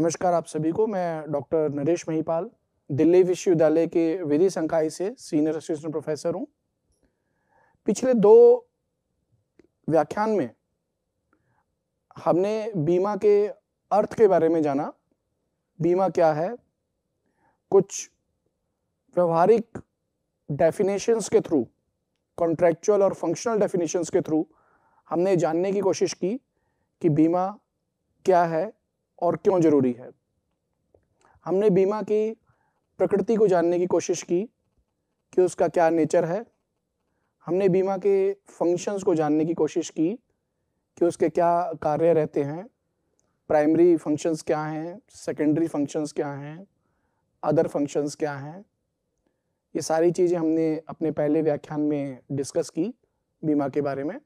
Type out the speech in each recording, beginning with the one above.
नमस्कार आप सभी को मैं डॉक्टर नरेश महिपाल दिल्ली विश्वविद्यालय के विधि संकाय से सीनियर असिस्टेंट प्रोफेसर हूँ पिछले दो व्याख्यान में हमने बीमा के अर्थ के बारे में जाना बीमा क्या है कुछ व्यवहारिक डेफिनेशंस के थ्रू कॉन्ट्रेक्चुअल और फंक्शनल डेफिनेशंस के थ्रू हमने जानने की कोशिश की कि बीमा क्या है और क्यों ज़रूरी है हमने बीमा की प्रकृति को जानने की कोशिश की कि उसका क्या नेचर है हमने बीमा के फंक्शंस को जानने की कोशिश की कि उसके क्या कार्य रहते हैं प्राइमरी फंक्शंस क्या हैं सेकेंडरी फंक्शंस क्या हैं अदर फंक्शंस क्या हैं ये सारी चीज़ें हमने अपने पहले व्याख्यान में डिस्कस की बीमा के बारे में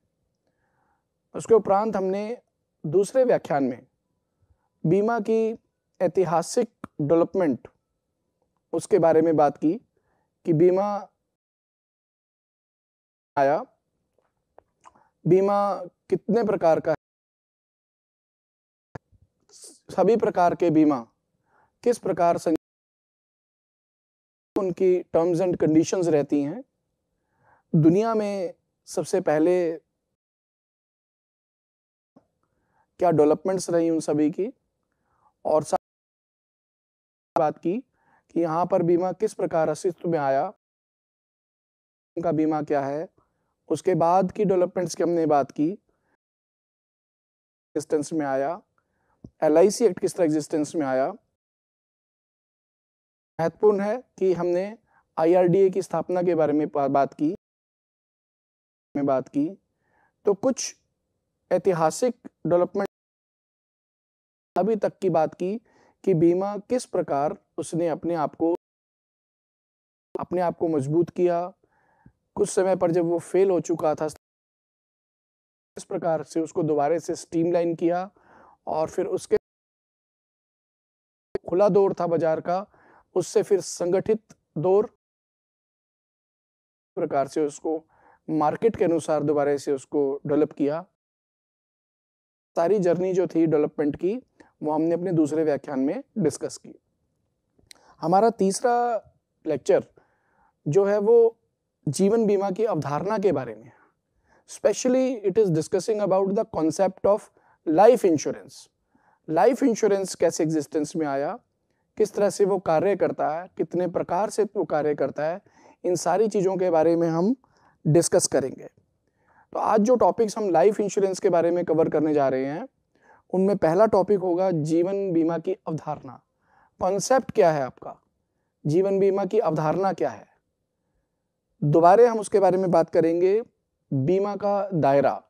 उसके उपरांत हमने दूसरे व्याख्यान में बीमा की ऐतिहासिक डेवलपमेंट उसके बारे में बात की कि बीमा आया बीमा कितने प्रकार का है सभी प्रकार के बीमा किस प्रकार से उनकी टर्म्स एंड कंडीशंस रहती हैं दुनिया में सबसे पहले क्या डेवलपमेंट्स रही उन सभी की और बात की कि यहाँ पर बीमा किस प्रकार अस्तित्व में आया उनका बीमा क्या है उसके बाद की डेवलपमेंट्स की हमने बात की एग्जिस्टेंस में आया एल एक्ट किस तरह एग्जिस्टेंस में आया महत्वपूर्ण है कि हमने आईआरडीए की स्थापना के बारे में बात की में बात की तो कुछ ऐतिहासिक डेवलपमेंट अभी तक की बात की कि बीमा किस प्रकार उसने अपने आप को अपने आप को मजबूत किया कुछ समय पर जब वो फेल हो चुका था इस प्रकार से उसको दोबारा से स्टीमलाइन किया और फिर उसके खुला दौर था बाजार का उससे फिर संगठित दौर प्रकार से उसको मार्केट के अनुसार दोबारे से उसको डेवलप किया सारी जर्नी जो थी डेवलपमेंट की वो हमने अपने दूसरे व्याख्यान में डिस्कस की हमारा तीसरा लेक्चर जो है वो जीवन बीमा की अवधारणा के बारे में specially it is discussing about the concept of life insurance life insurance कैसे एग्जिस्टेंस में आया किस तरह से वो कार्य करता है कितने प्रकार से वो कार्य करता है इन सारी चीज़ों के बारे में हम डिस्कस करेंगे तो आज जो टॉपिक्स हम लाइफ इंश्योरेंस के बारे में कवर करने जा रहे हैं उनमें पहला टॉपिक होगा जीवन बीमा की अवधारणा कॉन्सेप्ट क्या है आपका जीवन बीमा की अवधारणा क्या है दोबारे हम उसके बारे में बात करेंगे बीमा का दायरा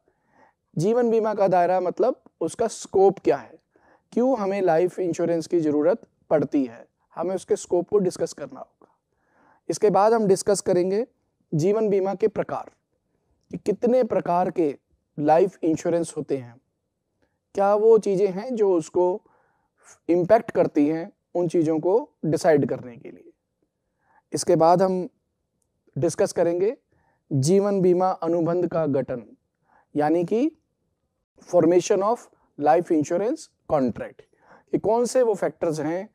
जीवन बीमा का दायरा मतलब उसका स्कोप क्या है क्यों हमें लाइफ इंश्योरेंस की ज़रूरत पड़ती है हमें उसके स्कोप को डिस्कस करना होगा इसके बाद हम डिस्कस करेंगे जीवन बीमा के प्रकार कितने प्रकार के लाइफ इंश्योरेंस होते हैं क्या वो चीज़ें हैं जो उसको इम्पैक्ट करती हैं उन चीज़ों को डिसाइड करने के लिए इसके बाद हम डिस्कस करेंगे जीवन बीमा अनुबंध का गठन यानी कि formation of life insurance contract कि कौन से वो फैक्टर्स हैं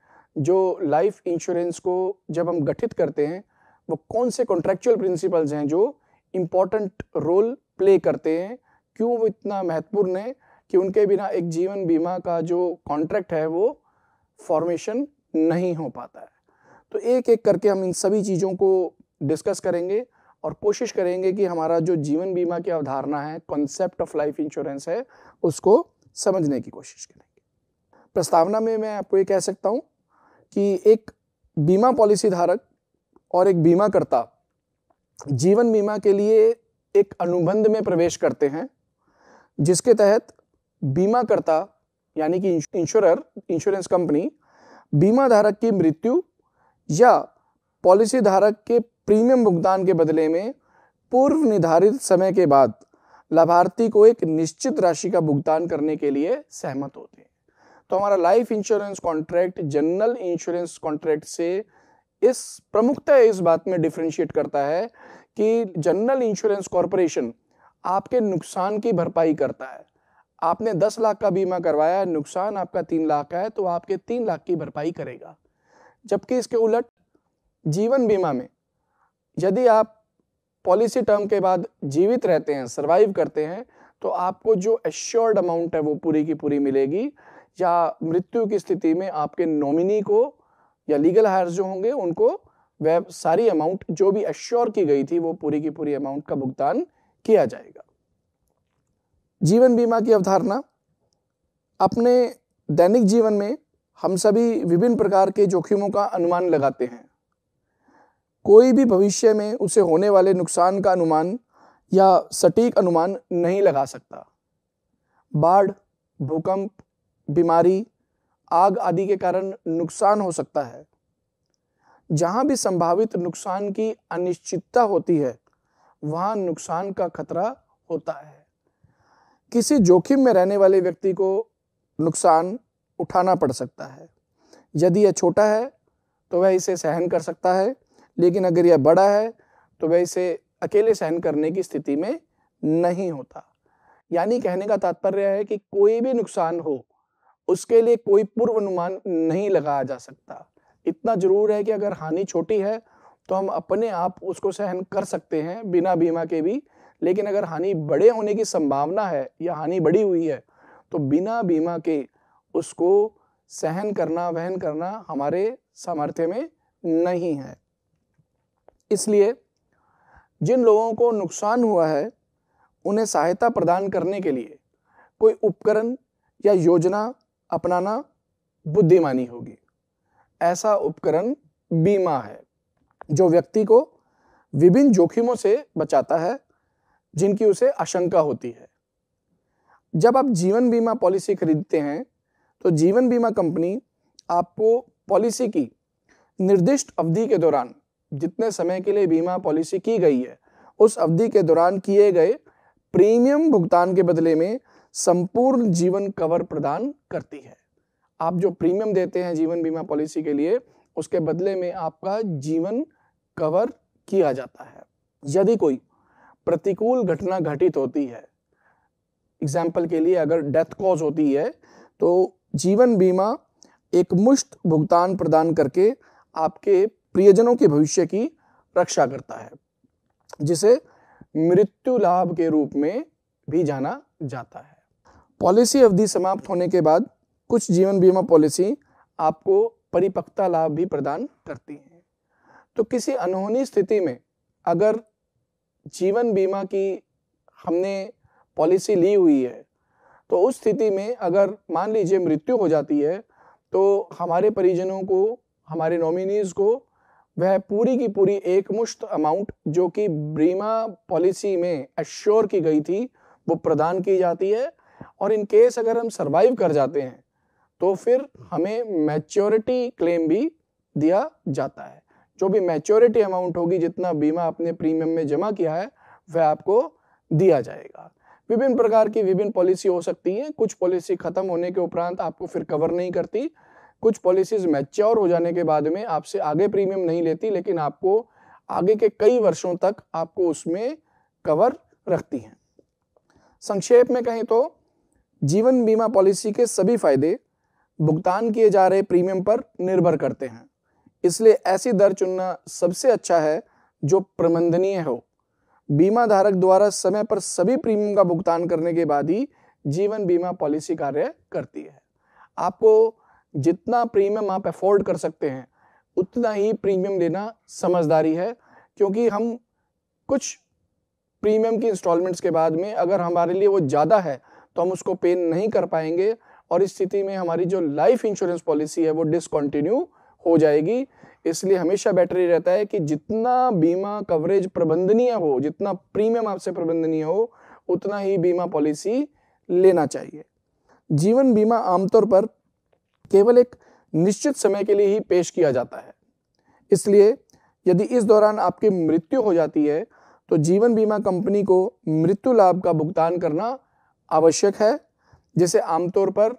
जो लाइफ इंश्योरेंस को जब हम गठित करते हैं वो कौन से कॉन्ट्रेक्चुअल प्रिंसिपल्स हैं जो इम्पोर्टेंट रोल प्ले करते हैं क्यों वो इतना महत्वपूर्ण है कि उनके बिना एक जीवन बीमा का जो कॉन्ट्रैक्ट है वो फॉर्मेशन नहीं हो पाता है तो एक एक करके हम इन सभी चीज़ों को डिस्कस करेंगे और कोशिश करेंगे कि हमारा जो जीवन बीमा की अवधारणा है कॉन्सेप्ट ऑफ लाइफ इंश्योरेंस है उसको समझने की कोशिश करेंगे प्रस्तावना में मैं आपको ये कह सकता हूँ कि एक बीमा पॉलिसी धारक और एक बीमाकर्ता जीवन बीमा के लिए एक अनुबंध में प्रवेश करते हैं जिसके तहत बीमाकर्ता यानी कि इंश्योरर इंश्योरेंस कंपनी बीमा धारक की मृत्यु या पॉलिसी धारक के प्रीमियम भुगतान के बदले में पूर्व निर्धारित समय के बाद लाभार्थी को एक निश्चित राशि का भुगतान करने के लिए सहमत होते हैं तो हमारा life insurance contract general insurance contract से इस प्रमुखता इस बात में डिफ्रेंशिएट करता है कि जनरल इंश्योरेंस कॉरपोरेशन आपके नुकसान की भरपाई करता है आपने दस लाख का बीमा करवाया है नुकसान आपका तीन लाख का है तो आपके तीन लाख की भरपाई करेगा जबकि इसके उलट जीवन बीमा में यदि आप पॉलिसी टर्म के बाद जीवित रहते हैं सर्वाइव करते हैं तो आपको जो एश्योर्ड अमाउंट है वो पूरी की पूरी मिलेगी या मृत्यु की स्थिति में आपके नॉमिनी को या लीगल हायर जो होंगे उनको वह सारी अमाउंट जो भी एश्योर की गई थी वो पूरी की पूरी अमाउंट का भुगतान किया जाएगा जीवन बीमा की अवधारणा अपने दैनिक जीवन में हम सभी विभिन्न प्रकार के जोखिमों का अनुमान लगाते हैं कोई भी भविष्य में उसे होने वाले नुकसान का अनुमान या सटीक अनुमान नहीं लगा सकता बाढ़ भूकंप बीमारी आग आदि के कारण नुकसान हो सकता है जहां भी संभावित नुकसान की अनिश्चितता होती है वहां नुकसान का खतरा होता है किसी जोखिम में रहने वाले व्यक्ति को नुकसान उठाना पड़ सकता है यदि यह छोटा है तो वह इसे सहन कर सकता है लेकिन अगर यह बड़ा है तो वह इसे अकेले सहन करने की स्थिति में नहीं होता यानी कहने का तात्पर्य है कि कोई भी नुकसान हो उसके लिए कोई पूर्व अनुमान नहीं लगाया जा सकता इतना जरूर है कि अगर हानि छोटी है तो हम अपने आप उसको सहन कर सकते हैं बिना बीमा के भी लेकिन अगर हानि बड़े होने की संभावना है या हानि बड़ी हुई है तो बिना बीमा के उसको सहन करना वहन करना हमारे सामर्थ्य में नहीं है इसलिए जिन लोगों को नुकसान हुआ है उन्हें सहायता प्रदान करने के लिए कोई उपकरण या योजना अपनाना बुद्धिमानी होगी ऐसा उपकरण बीमा है जो व्यक्ति को विभिन्न जोखिमों से बचाता है जिनकी उसे आशंका होती है जब आप जीवन बीमा पॉलिसी खरीदते हैं तो जीवन बीमा कंपनी आपको पॉलिसी की निर्दिष्ट अवधि के दौरान जितने समय के लिए बीमा पॉलिसी की गई है उस अवधि के दौरान किए गए प्रीमियम भुगतान के बदले में संपूर्ण जीवन कवर प्रदान करती है आप जो प्रीमियम देते हैं जीवन बीमा पॉलिसी के लिए उसके बदले में आपका जीवन कवर किया जाता है यदि कोई प्रतिकूल घटना घटित होती है एग्जाम्पल के लिए अगर डेथ कॉज होती है तो जीवन बीमा एक मुश्त भुगतान प्रदान करके आपके प्रियजनों के भविष्य की रक्षा करता है जिसे मृत्यु लाभ के रूप में भी जाना जाता है पॉलिसी अवधि समाप्त होने के बाद कुछ जीवन बीमा पॉलिसी आपको परिपक्वता लाभ भी प्रदान करती हैं तो किसी अनहोनी स्थिति में अगर जीवन बीमा की हमने पॉलिसी ली हुई है तो उस स्थिति में अगर मान लीजिए मृत्यु हो जाती है तो हमारे परिजनों को हमारे नॉमिनीज को वह पूरी की पूरी एकमुश्त अमाउंट जो कि बीमा पॉलिसी में एश्योर की गई थी वो प्रदान की जाती है और इन केस अगर हम सरवाइव कर जाते हैं तो फिर हमें मैच्योरिटी क्लेम भी दिया जाता है जो भी मैच्योरिटी अमाउंट होगी जितना बीमा आपने प्रीमियम में जमा किया है वह आपको दिया जाएगा विभिन्न प्रकार की विभिन्न पॉलिसी हो सकती है कुछ पॉलिसी खत्म होने के उपरांत आपको फिर कवर नहीं करती कुछ पॉलिसीज मैच्योर हो जाने के बाद में आपसे आगे प्रीमियम नहीं लेती लेकिन आपको आगे के कई वर्षों तक आपको उसमें कवर रखती हैं संक्षेप में कहें तो जीवन बीमा पॉलिसी के सभी फायदे भुगतान किए जा रहे प्रीमियम पर निर्भर करते हैं इसलिए ऐसी दर चुनना सबसे अच्छा है जो प्रबंधनीय हो बीमा धारक द्वारा समय पर सभी प्रीमियम का भुगतान करने के बाद ही जीवन बीमा पॉलिसी कार्य करती है आपको जितना प्रीमियम आप अफोर्ड कर सकते हैं उतना ही प्रीमियम लेना समझदारी है क्योंकि हम कुछ प्रीमियम की इंस्टॉलमेंट्स के बाद में अगर हमारे लिए वो ज़्यादा है तो हम उसको पे नहीं कर पाएंगे और इस स्थिति में हमारी जो लाइफ इंश्योरेंस पॉलिसी है वो डिसकंटिन्यू हो जाएगी इसलिए हमेशा बेटर ये रहता है कि जितना बीमा कवरेज प्रबंधनीय हो जितना प्रीमियम आपसे प्रबंधनीय हो उतना ही बीमा पॉलिसी लेना चाहिए जीवन बीमा आमतौर पर केवल एक निश्चित समय के लिए ही पेश किया जाता है इसलिए यदि इस दौरान आपकी मृत्यु हो जाती है तो जीवन बीमा कंपनी को मृत्यु लाभ का भुगतान करना आवश्यक है जिसे आमतौर पर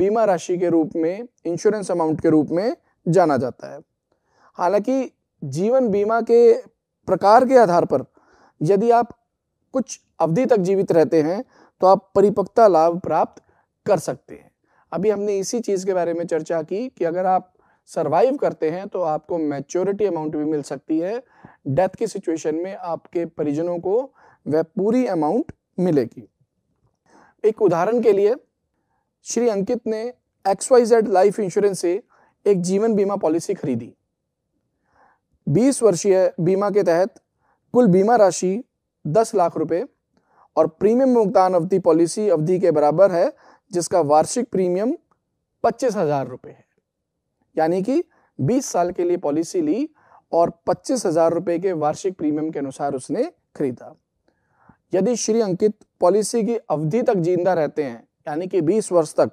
बीमा राशि के रूप में इंश्योरेंस अमाउंट के रूप में जाना जाता है हालांकि जीवन बीमा के प्रकार के आधार पर यदि आप कुछ अवधि तक जीवित रहते हैं तो आप परिपक्वता लाभ प्राप्त कर सकते हैं अभी हमने इसी चीज़ के बारे में चर्चा की कि अगर आप सरवाइव करते हैं तो आपको मैच्योरिटी अमाउंट भी मिल सकती है डेथ की सिचुएशन में आपके परिजनों को वह पूरी अमाउंट मिलेगी एक उदाहरण के लिए श्री अंकित ने X Y Z life insurance से एक जीवन बीमा पॉलिसी खरीदी 20 वर्षीय बीमा के तहत कुल बीमा राशि 10 लाख रुपए और प्रीमियम भुगतान अवधि पॉलिसी अवधि के बराबर है जिसका वार्षिक प्रीमियम पच्चीस हजार रुपये है यानी कि 20 साल के लिए पॉलिसी ली और पच्चीस हजार रुपये के वार्षिक प्रीमियम के अनुसार उसने खरीदा यदि श्री अंकित पॉलिसी की अवधि तक जिंदा रहते हैं यानी कि 20 वर्ष तक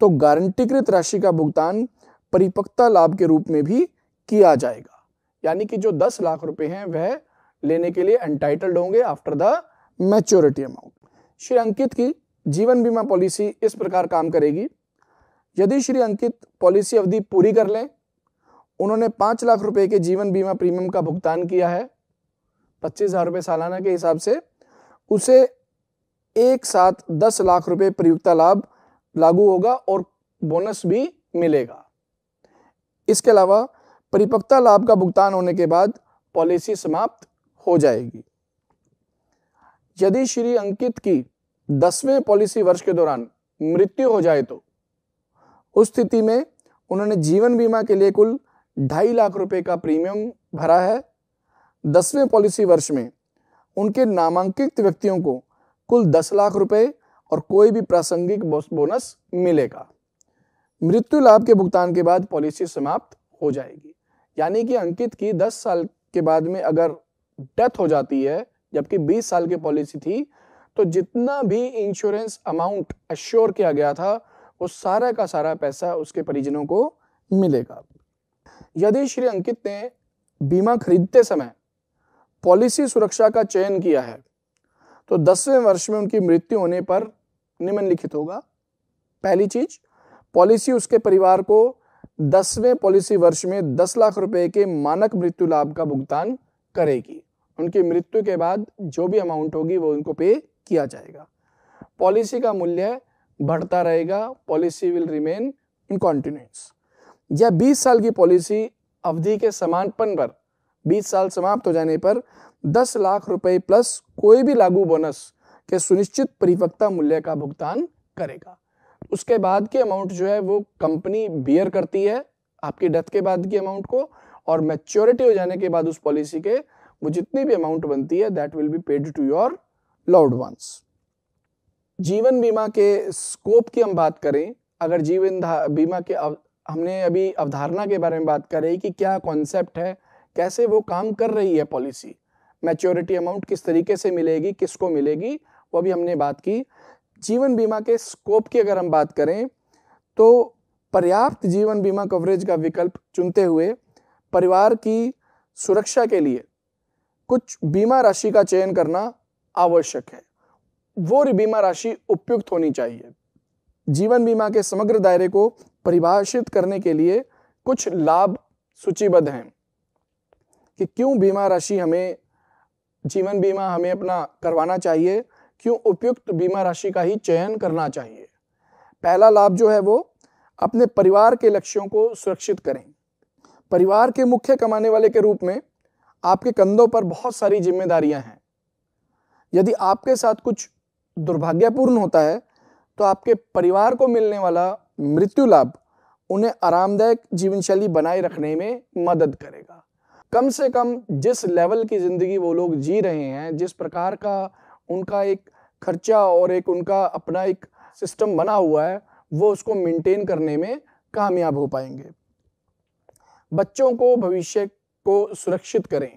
तो गारंटीकृत राशि का भुगतान परिपक्वता लाभ के रूप में भी किया जाएगा यानी कि जो दस लाख रुपए हैं वह लेने के लिए एंटाइटल्ड होंगे after the maturity amount Shri Ankit की जीवन बीमा पॉलिसी इस प्रकार काम करेगी यदि श्री अंकित पॉलिसी अवधि पूरी कर लें उन्होंने पाँच लाख रुपए के जीवन बीमा प्रीमियम का भुगतान किया है पच्चीस हजार रुपये सालाना के हिसाब से उसे एक साथ दस लाख रुपए प्रयुक्ता लाभ लागू होगा और बोनस भी मिलेगा इसके अलावा परिपक्वता लाभ का भुगतान होने के बाद पॉलिसी समाप्त हो जाएगी यदि श्री अंकित की दसवें पॉलिसी वर्ष के दौरान मृत्यु हो जाए तो उस स्थिति में उन्होंने जीवन बीमा के लिए कुल ढाई लाख रुपए का प्रीमियम भरा है दसवें पॉलिसी वर्ष में उनके नामांकित व्यक्तियों को कुल दस लाख रुपए और कोई भी प्रासंगिक बोनस मिलेगा मृत्यु लाभ के भुगतान के बाद पॉलिसी समाप्त हो जाएगी यानी कि अंकित की 10 साल के बाद में अगर डेथ हो जाती है जबकि 20 साल की पॉलिसी थी तो जितना भी इंश्योरेंस अमाउंट अश्योर किया गया था वो सारा का सारा पैसा उसके परिजनों को मिलेगा यदि श्री अंकित ने बीमा खरीदते समय पॉलिसी सुरक्षा का चयन किया है तो दसवें वर्ष में उनकी मृत्यु होने पर निम्नलिखित होगा पहली चीज पॉलिसी उसके परिवार को दसवें पॉलिसी वर्ष में दस लाख रुपए के मानक मृत्यु लाभ का भुगतान करेगी उनकी मृत्यु के बाद जो भी अमाउंट होगी वो उनको पे किया जाएगा पॉलिसी का मूल्य बढ़ता रहेगा policy will remain in continuous या 20 साल की पॉलिसी अवधि के समानपन पर 20 साल समाप्त हो जाने पर 10 लाख रुपए प्लस कोई भी लागू बोनस के सुनिश्चित परिपक्ता मूल्य का भुगतान करेगा उसके बाद की अमाउंट जो है वो कंपनी बियर करती है आपकी डेथ के बाद की अमाउंट को और मैच्योरिटी हो जाने के बाद उस पॉलिसी के वो जितनी भी अमाउंट बनती है that will be paid to your loved ones जीवन बीमा के स्कोप की हम बात करें अगर जीवन बीमा के अव, हमने अभी अवधारणा के बारे में बात करें कि क्या कॉन्सेप्ट है कैसे वो काम कर रही है पॉलिसी मैच्योरिटी अमाउंट किस तरीके से मिलेगी किसको मिलेगी वो भी हमने बात की जीवन बीमा के स्कोप की अगर हम बात करें तो पर्याप्त जीवन बीमा कवरेज का विकल्प चुनते हुए परिवार की सुरक्षा के लिए कुछ बीमा राशि का चयन करना आवश्यक है वो बीमा राशि उपयुक्त होनी चाहिए जीवन बीमा के समग्र दायरे को परिभाषित करने के लिए कुछ लाभ सूचीबद्ध हैं कि क्यों बीमा राशि हमें जीवन बीमा हमें अपना करवाना चाहिए क्यों उपयुक्त बीमा राशि का ही चयन करना चाहिए पहला लाभ जो है वो अपने परिवार के लक्ष्यों को सुरक्षित करें परिवार के मुख्य कमाने वाले के रूप में आपके कंधों पर बहुत सारी जिम्मेदारियां हैं यदि आपके साथ कुछ दुर्भाग्यपूर्ण होता है तो आपके परिवार को मिलने वाला मृत्यु लाभ उन्हें आरामदायक जीवन शैली बनाए रखने में मदद करेगा कम से कम जिस लेवल की ज़िंदगी वो लोग जी रहे हैं जिस प्रकार का उनका एक खर्चा और एक उनका अपना एक सिस्टम बना हुआ है वो उसको मेंटेन करने में कामयाब हो पाएंगे बच्चों को भविष्य को सुरक्षित करें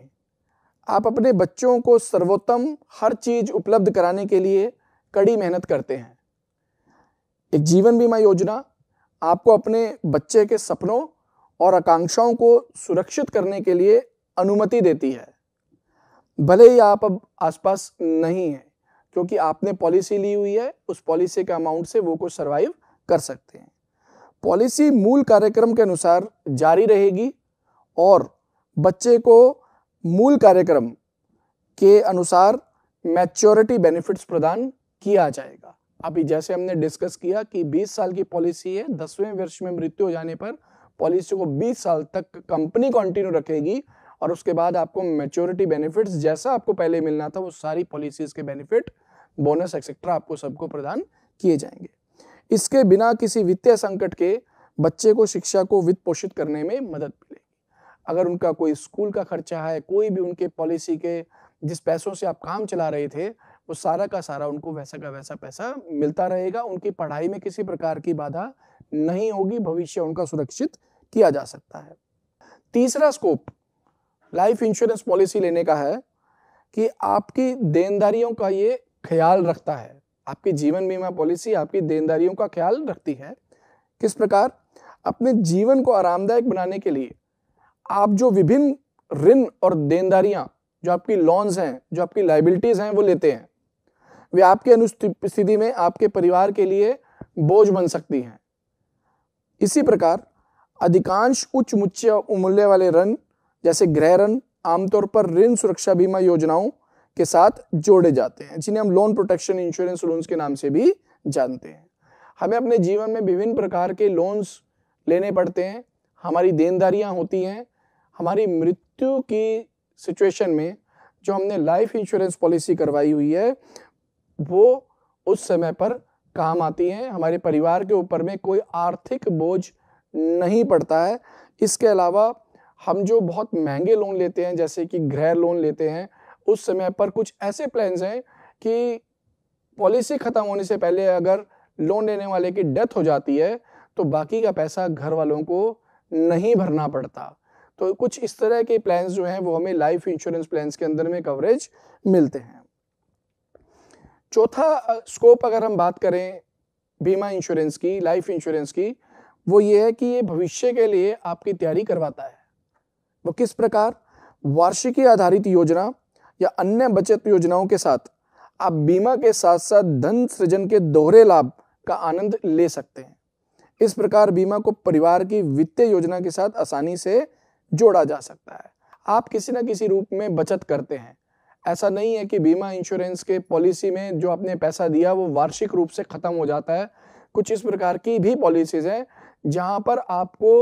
आप अपने बच्चों को सर्वोत्तम हर चीज़ उपलब्ध कराने के लिए कड़ी मेहनत करते हैं एक जीवन बीमा योजना आपको अपने बच्चे के सपनों और आकांक्षाओं को सुरक्षित करने के लिए अनुमति देती है भले ही आप अब आसपास नहीं हैं क्योंकि आपने पॉलिसी ली हुई है उस पॉलिसी के अमाउंट से वो कुछ सर्वाइव कर सकते हैं पॉलिसी मूल कार्यक्रम के अनुसार जारी रहेगी और बच्चे को मूल कार्यक्रम के अनुसार मैच्योरिटी बेनिफिट्स प्रदान किया जाएगा अभी जैसे हमने डिस्कस किया कि 20 साल की पॉलिसी है दसवें वर्ष में मृत्यु हो जाने पर पॉलिसी को 20 साल तक कंपनी कंटिन्यू रखेगी और उसके बाद आपको मेच्योरिटी बेनिफिट्स जैसा आपको पहले मिलना था वो सारी पॉलिसीज के बेनिफिट बोनस एक्सेट्रा आपको सबको प्रदान किए जाएंगे इसके बिना किसी वित्तीय संकट के बच्चे को शिक्षा को वित्त पोषित करने में मदद मिलेगी अगर उनका कोई स्कूल का खर्चा है कोई भी उनके पॉलिसी के जिस पैसों से आप काम चला रहे थे वो सारा का सारा उनको वैसा का वैसा पैसा मिलता रहेगा उनकी पढ़ाई में किसी प्रकार की बाधा नहीं होगी भविष्य उनका सुरक्षित किया जा सकता है तीसरा स्कोप लाइफ इंश्योरेंस पॉलिसी लेने का है कि आपकी देनदारियों का ये ख्याल रखता है आपकी जीवन बीमा पॉलिसी आपकी देनदारियों का ख्याल रखती है किस प्रकार अपने जीवन को आरामदायक बनाने के लिए आप जो विभिन्न ऋण और देनदारियां जो आपकी लोन्स हैं जो आपकी लाइबिलिटीज़ हैं वो लेते हैं वे आपके अनुस्थिति में आपके परिवार के लिए बोझ बन सकती हैं इसी प्रकार अधिकांश उच्च मूल्य वाले ऋण जैसे ऋण आमतौर पर ऋण सुरक्षा बीमा योजनाओं के साथ जोड़े जाते हैं जिन्हें हम लोन प्रोटेक्शन इंश्योरेंस लोन्स के नाम से भी जानते हैं हमें अपने जीवन में विभिन्न प्रकार के लोन्स लेने पड़ते हैं हमारी देनदारियां होती हैं हमारी मृत्यु की सिचुएशन में जो हमने लाइफ इंश्योरेंस पॉलिसी करवाई हुई है वो उस समय पर काम आती हैं हमारे परिवार के ऊपर में कोई आर्थिक बोझ नहीं पड़ता है इसके अलावा हम जो बहुत महंगे लोन लेते हैं जैसे कि गृह लोन लेते हैं उस समय पर कुछ ऐसे प्लान्स हैं कि पॉलिसी ख़त्म होने से पहले अगर लोन लेने वाले की डेथ हो जाती है तो बाकी का पैसा घर वालों को नहीं भरना पड़ता तो कुछ इस तरह के प्लान्स जो हैं वो हमें लाइफ इंश्योरेंस प्लान्स के अंदर में कवरेज मिलते हैं चौथा स्कोप अगर हम बात करें बीमा इंश्योरेंस की लाइफ इंश्योरेंस की वो ये है कि ये भविष्य के लिए आपकी तैयारी करवाता है वो किस प्रकार वार्षिकी आधारित योजना या अन्य बचत योजनाओं के साथ आप बीमा के साथ साथ धन सृजन के दोहरे लाभ का आनंद ले सकते हैं इस प्रकार बीमा को परिवार की वित्तीय योजना के साथ आसानी से जोड़ा जा सकता है आप किसी न किसी रूप में बचत करते हैं ऐसा नहीं है कि बीमा इंश्योरेंस के पॉलिसी में जो आपने पैसा दिया वो वार्षिक रूप से ख़त्म हो जाता है कुछ इस प्रकार की भी पॉलिसीज़ हैं जहां पर आपको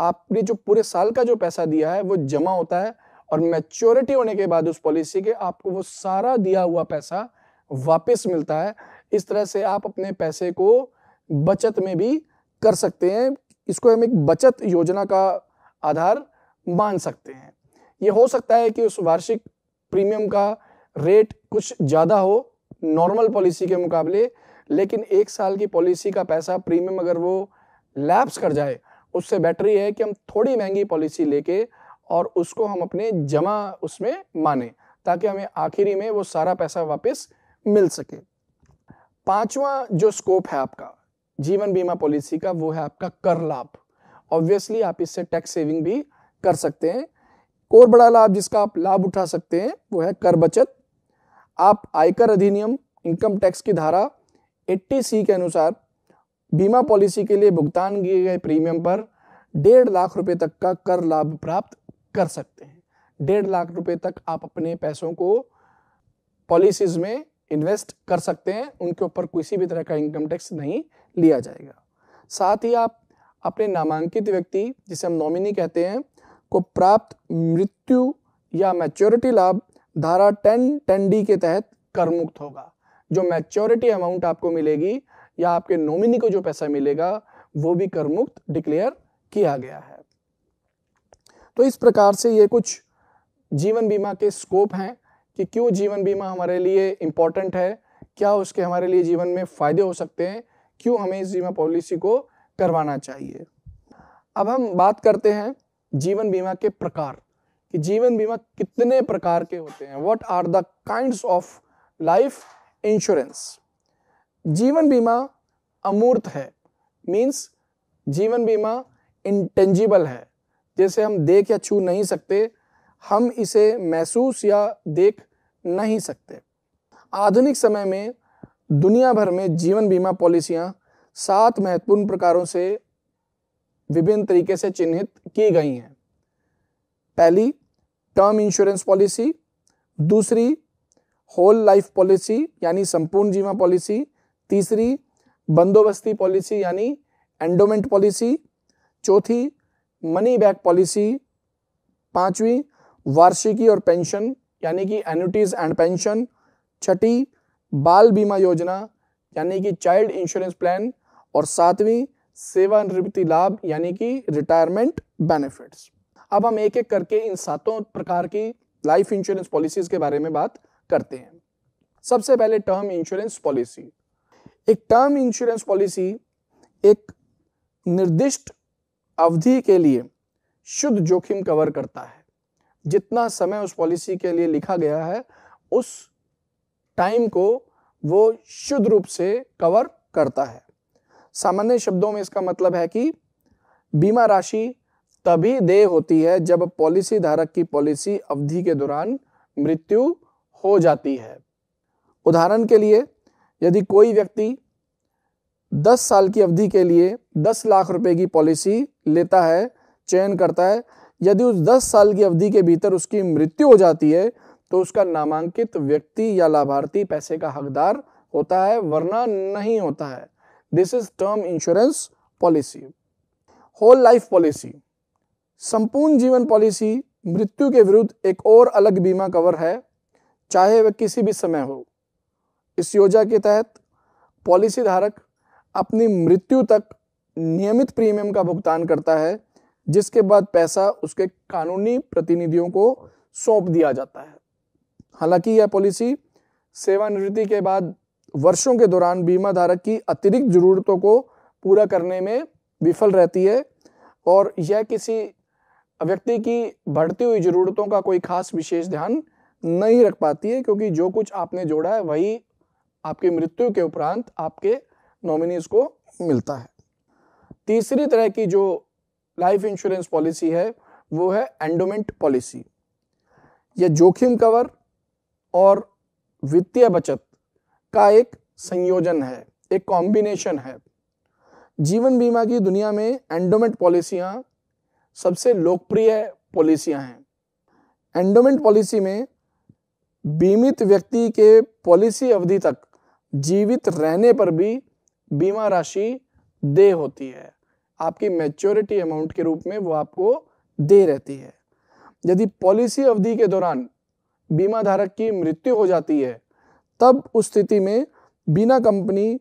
आपने जो पूरे साल का जो पैसा दिया है वो जमा होता है और मैच्योरिटी होने के बाद उस पॉलिसी के आपको वो सारा दिया हुआ पैसा वापस मिलता है इस तरह से आप अपने पैसे को बचत में भी कर सकते हैं इसको हम एक बचत योजना का आधार मान सकते हैं ये हो सकता है कि उस वार्षिक प्रीमियम का रेट कुछ ज़्यादा हो नॉर्मल पॉलिसी के मुकाबले लेकिन एक साल की पॉलिसी का पैसा प्रीमियम अगर वो लैप्स कर जाए उससे बेटर ये है कि हम थोड़ी महंगी पॉलिसी लेके और उसको हम अपने जमा उसमें माने ताकि हमें आखिरी में वो सारा पैसा वापस मिल सके पांचवा जो स्कोप है आपका जीवन बीमा पॉलिसी का वो है आपका कर लाभ ऑब्वियसली आप इससे टैक्स सेविंग भी कर सकते हैं और बड़ा लाभ जिसका आप लाभ उठा सकते हैं वो है कर बचत आप आयकर अधिनियम इनकम टैक्स की धारा 80 सी के अनुसार बीमा पॉलिसी के लिए भुगतान किए गए प्रीमियम पर डेढ़ लाख रुपए तक का कर लाभ प्राप्त कर सकते हैं डेढ़ लाख रुपए तक आप अपने पैसों को पॉलिसीज में इन्वेस्ट कर सकते हैं उनके ऊपर किसी भी तरह का इनकम टैक्स नहीं लिया जाएगा साथ ही आप अपने नामांकित व्यक्ति जिसे हम नॉमिनी कहते हैं को प्राप्त मृत्यु या मैच्योरिटी लाभ धारा टेन टेन डी के तहत कर मुक्त होगा जो मैच्योरिटी अमाउंट आपको मिलेगी या आपके नॉमिनी को जो पैसा मिलेगा वो भी कर मुक्त डिक्लेयर किया गया है तो इस प्रकार से ये कुछ जीवन बीमा के स्कोप हैं कि क्यों जीवन बीमा हमारे लिए इम्पोर्टेंट है क्या उसके हमारे लिए जीवन में फ़ायदे हो सकते हैं क्यों हमें इस बीमा पॉलिसी को करवाना चाहिए अब हम बात करते हैं जीवन बीमा के प्रकार कि जीवन बीमा कितने प्रकार के होते हैं what are the kind of life insurance जीवन बीमा अमूर्त है मीन्स जीवन बीमा इंटेंजिबल है जैसे हम देख या छू नहीं सकते हम इसे महसूस या देख नहीं सकते आधुनिक समय में दुनिया भर में जीवन बीमा पॉलिसियां सात महत्वपूर्ण प्रकारों से विभिन्न तरीके से चिन्हित की गई हैं पहली टर्म इंश्योरेंस पॉलिसी दूसरी होल लाइफ पॉलिसी यानी संपूर्ण जीवन पॉलिसी तीसरी बंदोबस्ती पॉलिसी यानी एंडोमेंट पॉलिसी चौथी मनी बैक पॉलिसी पांचवी वार्षिकी और पेंशन यानी कि एन्यूटीज एंड पेंशन छठी बाल बीमा योजना यानी कि चाइल्ड इंश्योरेंस प्लान और सातवीं सेवानिवृत्ति लाभ यानी कि रिटायरमेंट बेनिफिट्स अब हम एक एक करके इन सातों प्रकार की लाइफ इंश्योरेंस पॉलिसीज के बारे में बात करते हैं सबसे पहले टर्म इंश्योरेंस पॉलिसी एक टर्म इंश्योरेंस पॉलिसी एक निर्दिष्ट अवधि के लिए शुद्ध जोखिम कवर करता है जितना समय उस पॉलिसी के लिए लिखा गया है उस टाइम को वो शुद्ध रूप से कवर करता है सामान्य शब्दों में इसका मतलब है कि बीमा राशि तभी देय होती है जब पॉलिसी धारक की पॉलिसी अवधि के दौरान मृत्यु हो जाती है उदाहरण के लिए यदि कोई व्यक्ति 10 साल की अवधि के लिए 10 लाख रुपए की पॉलिसी लेता है चयन करता है यदि उस 10 साल की अवधि के भीतर उसकी मृत्यु हो जाती है तो उसका नामांकित व्यक्ति या लाभार्थी पैसे का हकदार होता है वरना नहीं होता है this is term insurance policy whole life policy संपूर्ण जीवन पॉलिसी मृत्यु के विरुद्ध एक और अलग बीमा कवर है चाहे वह किसी भी समय हो इस योजना के तहत पॉलिसी धारक अपनी मृत्यु तक नियमित प्रीमियम का भुगतान करता है जिसके बाद पैसा उसके कानूनी प्रतिनिधियों को सौंप दिया जाता है हालांकि यह पॉलिसी सेवानिवृत्ति के बाद वर्षों के दौरान बीमा धारक की अतिरिक्त जरूरतों को पूरा करने में विफल रहती है और यह किसी व्यक्ति की बढ़ती हुई जरूरतों का कोई खास विशेष ध्यान नहीं रख पाती है क्योंकि जो कुछ आपने जोड़ा है वही आपकी मृत्यु के उपरांत आपके नॉमिनीज को मिलता है तीसरी तरह की जो लाइफ इंश्योरेंस पॉलिसी है वो है एंडोमेंट पॉलिसी यह जोखिम कवर और वित्तीय बचत का एक संयोजन है एक कॉम्बिनेशन है जीवन बीमा की दुनिया में एंडोमेंट पॉलिसियां सबसे लोकप्रिय पॉलिसियां हैं एंडोमेंट पॉलिसी में बीमित व्यक्ति के पॉलिसी अवधि तक जीवित रहने पर भी बीमा राशि दे होती है आपकी मैच्योरिटी अमाउंट के रूप में वो आपको दे रहती है यदि पॉलिसी अवधि के दौरान बीमा धारक की मृत्यु हो जाती है तब उस स्थिति में बीमा कंपनी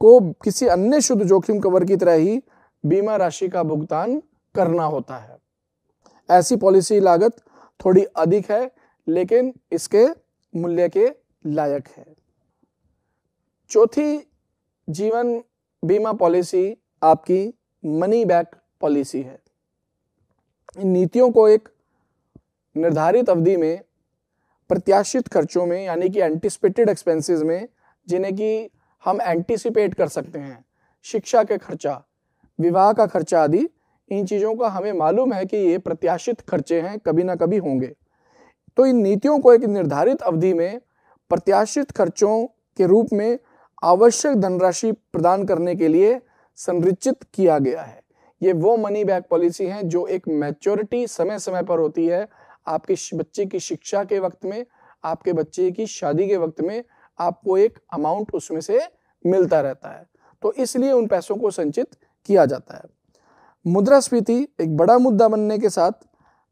को किसी अन्य शुद्ध जोखिम कवर की तरह ही बीमा राशि का भुगतान करना होता है ऐसी पॉलिसी लागत थोड़ी अधिक है लेकिन इसके मूल्य के लायक है चौथी जीवन बीमा पॉलिसी आपकी मनी बैक पॉलिसी है इन नीतियों को एक निर्धारित अवधि में प्रत्याशित खर्चों में यानी कि एंटिसिपेटेड एक्सपेंसेस में जिन्हें कि हम एंटिसिपेट कर सकते हैं शिक्षा के खर्चा विवाह का खर्चा आदि इन चीज़ों का हमें मालूम है कि ये प्रत्याशित खर्चे हैं कभी ना कभी होंगे तो इन नीतियों को एक निर्धारित अवधि में प्रत्याशित खर्चों के रूप में आवश्यक धनराशि प्रदान करने के लिए संरचित किया गया है ये वो मनी बैक पॉलिसी है जो एक मैच्योरिटी समय समय पर होती है आपके बच्चे की शिक्षा के वक्त में आपके बच्चे की शादी के वक्त में आपको एक अमाउंट उसमें से मिलता रहता है तो इसलिए उन पैसों को संचित किया जाता है मुद्रास्फीति एक बड़ा मुद्दा बनने के साथ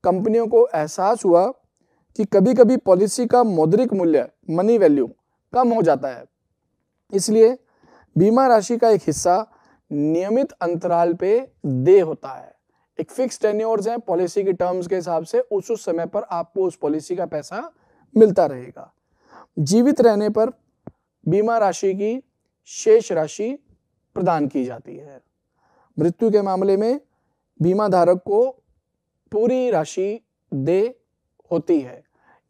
कंपनियों को एहसास हुआ कि कभी कभी पॉलिसी का मौद्रिक मूल्य मनी वैल्यू कम हो जाता है इसलिए बीमा राशि का एक हिस्सा नियमित अंतराल पे दे होता है एक फिक्स टेन्योर्स है पॉलिसी के टर्म्स के हिसाब से उस उस समय पर आपको उस पॉलिसी का पैसा मिलता रहेगा जीवित रहने पर बीमा राशि की शेष राशि प्रदान की जाती है मृत्यु के मामले में बीमा धारक को पूरी राशि दे होती है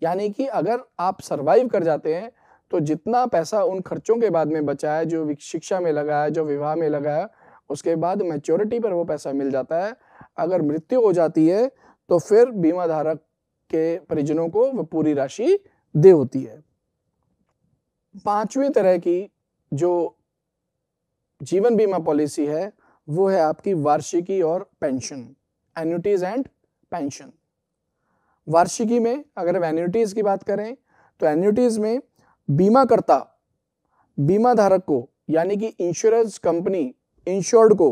यानी कि अगर आप सरवाइव कर जाते हैं तो जितना पैसा उन खर्चों के बाद में बचा है जो शिक्षा में लगा है जो विवाह में लगा है उसके बाद मैच्योरिटी पर वो पैसा मिल जाता है अगर मृत्यु हो जाती है तो फिर बीमा धारक के परिजनों को वो पूरी राशि दे होती है पांचवी तरह की जो जीवन बीमा पॉलिसी है वो है आपकी वार्षिकी और पेंशन एन्यूटीज एंड पेंशन वार्षिकी में अगर हम एन्यूटीज की बात करें तो एन्यूटीज में बीमाकर्ता बीमा धारक को यानी कि इंश्योरेंस कंपनी इंश्योर्ड को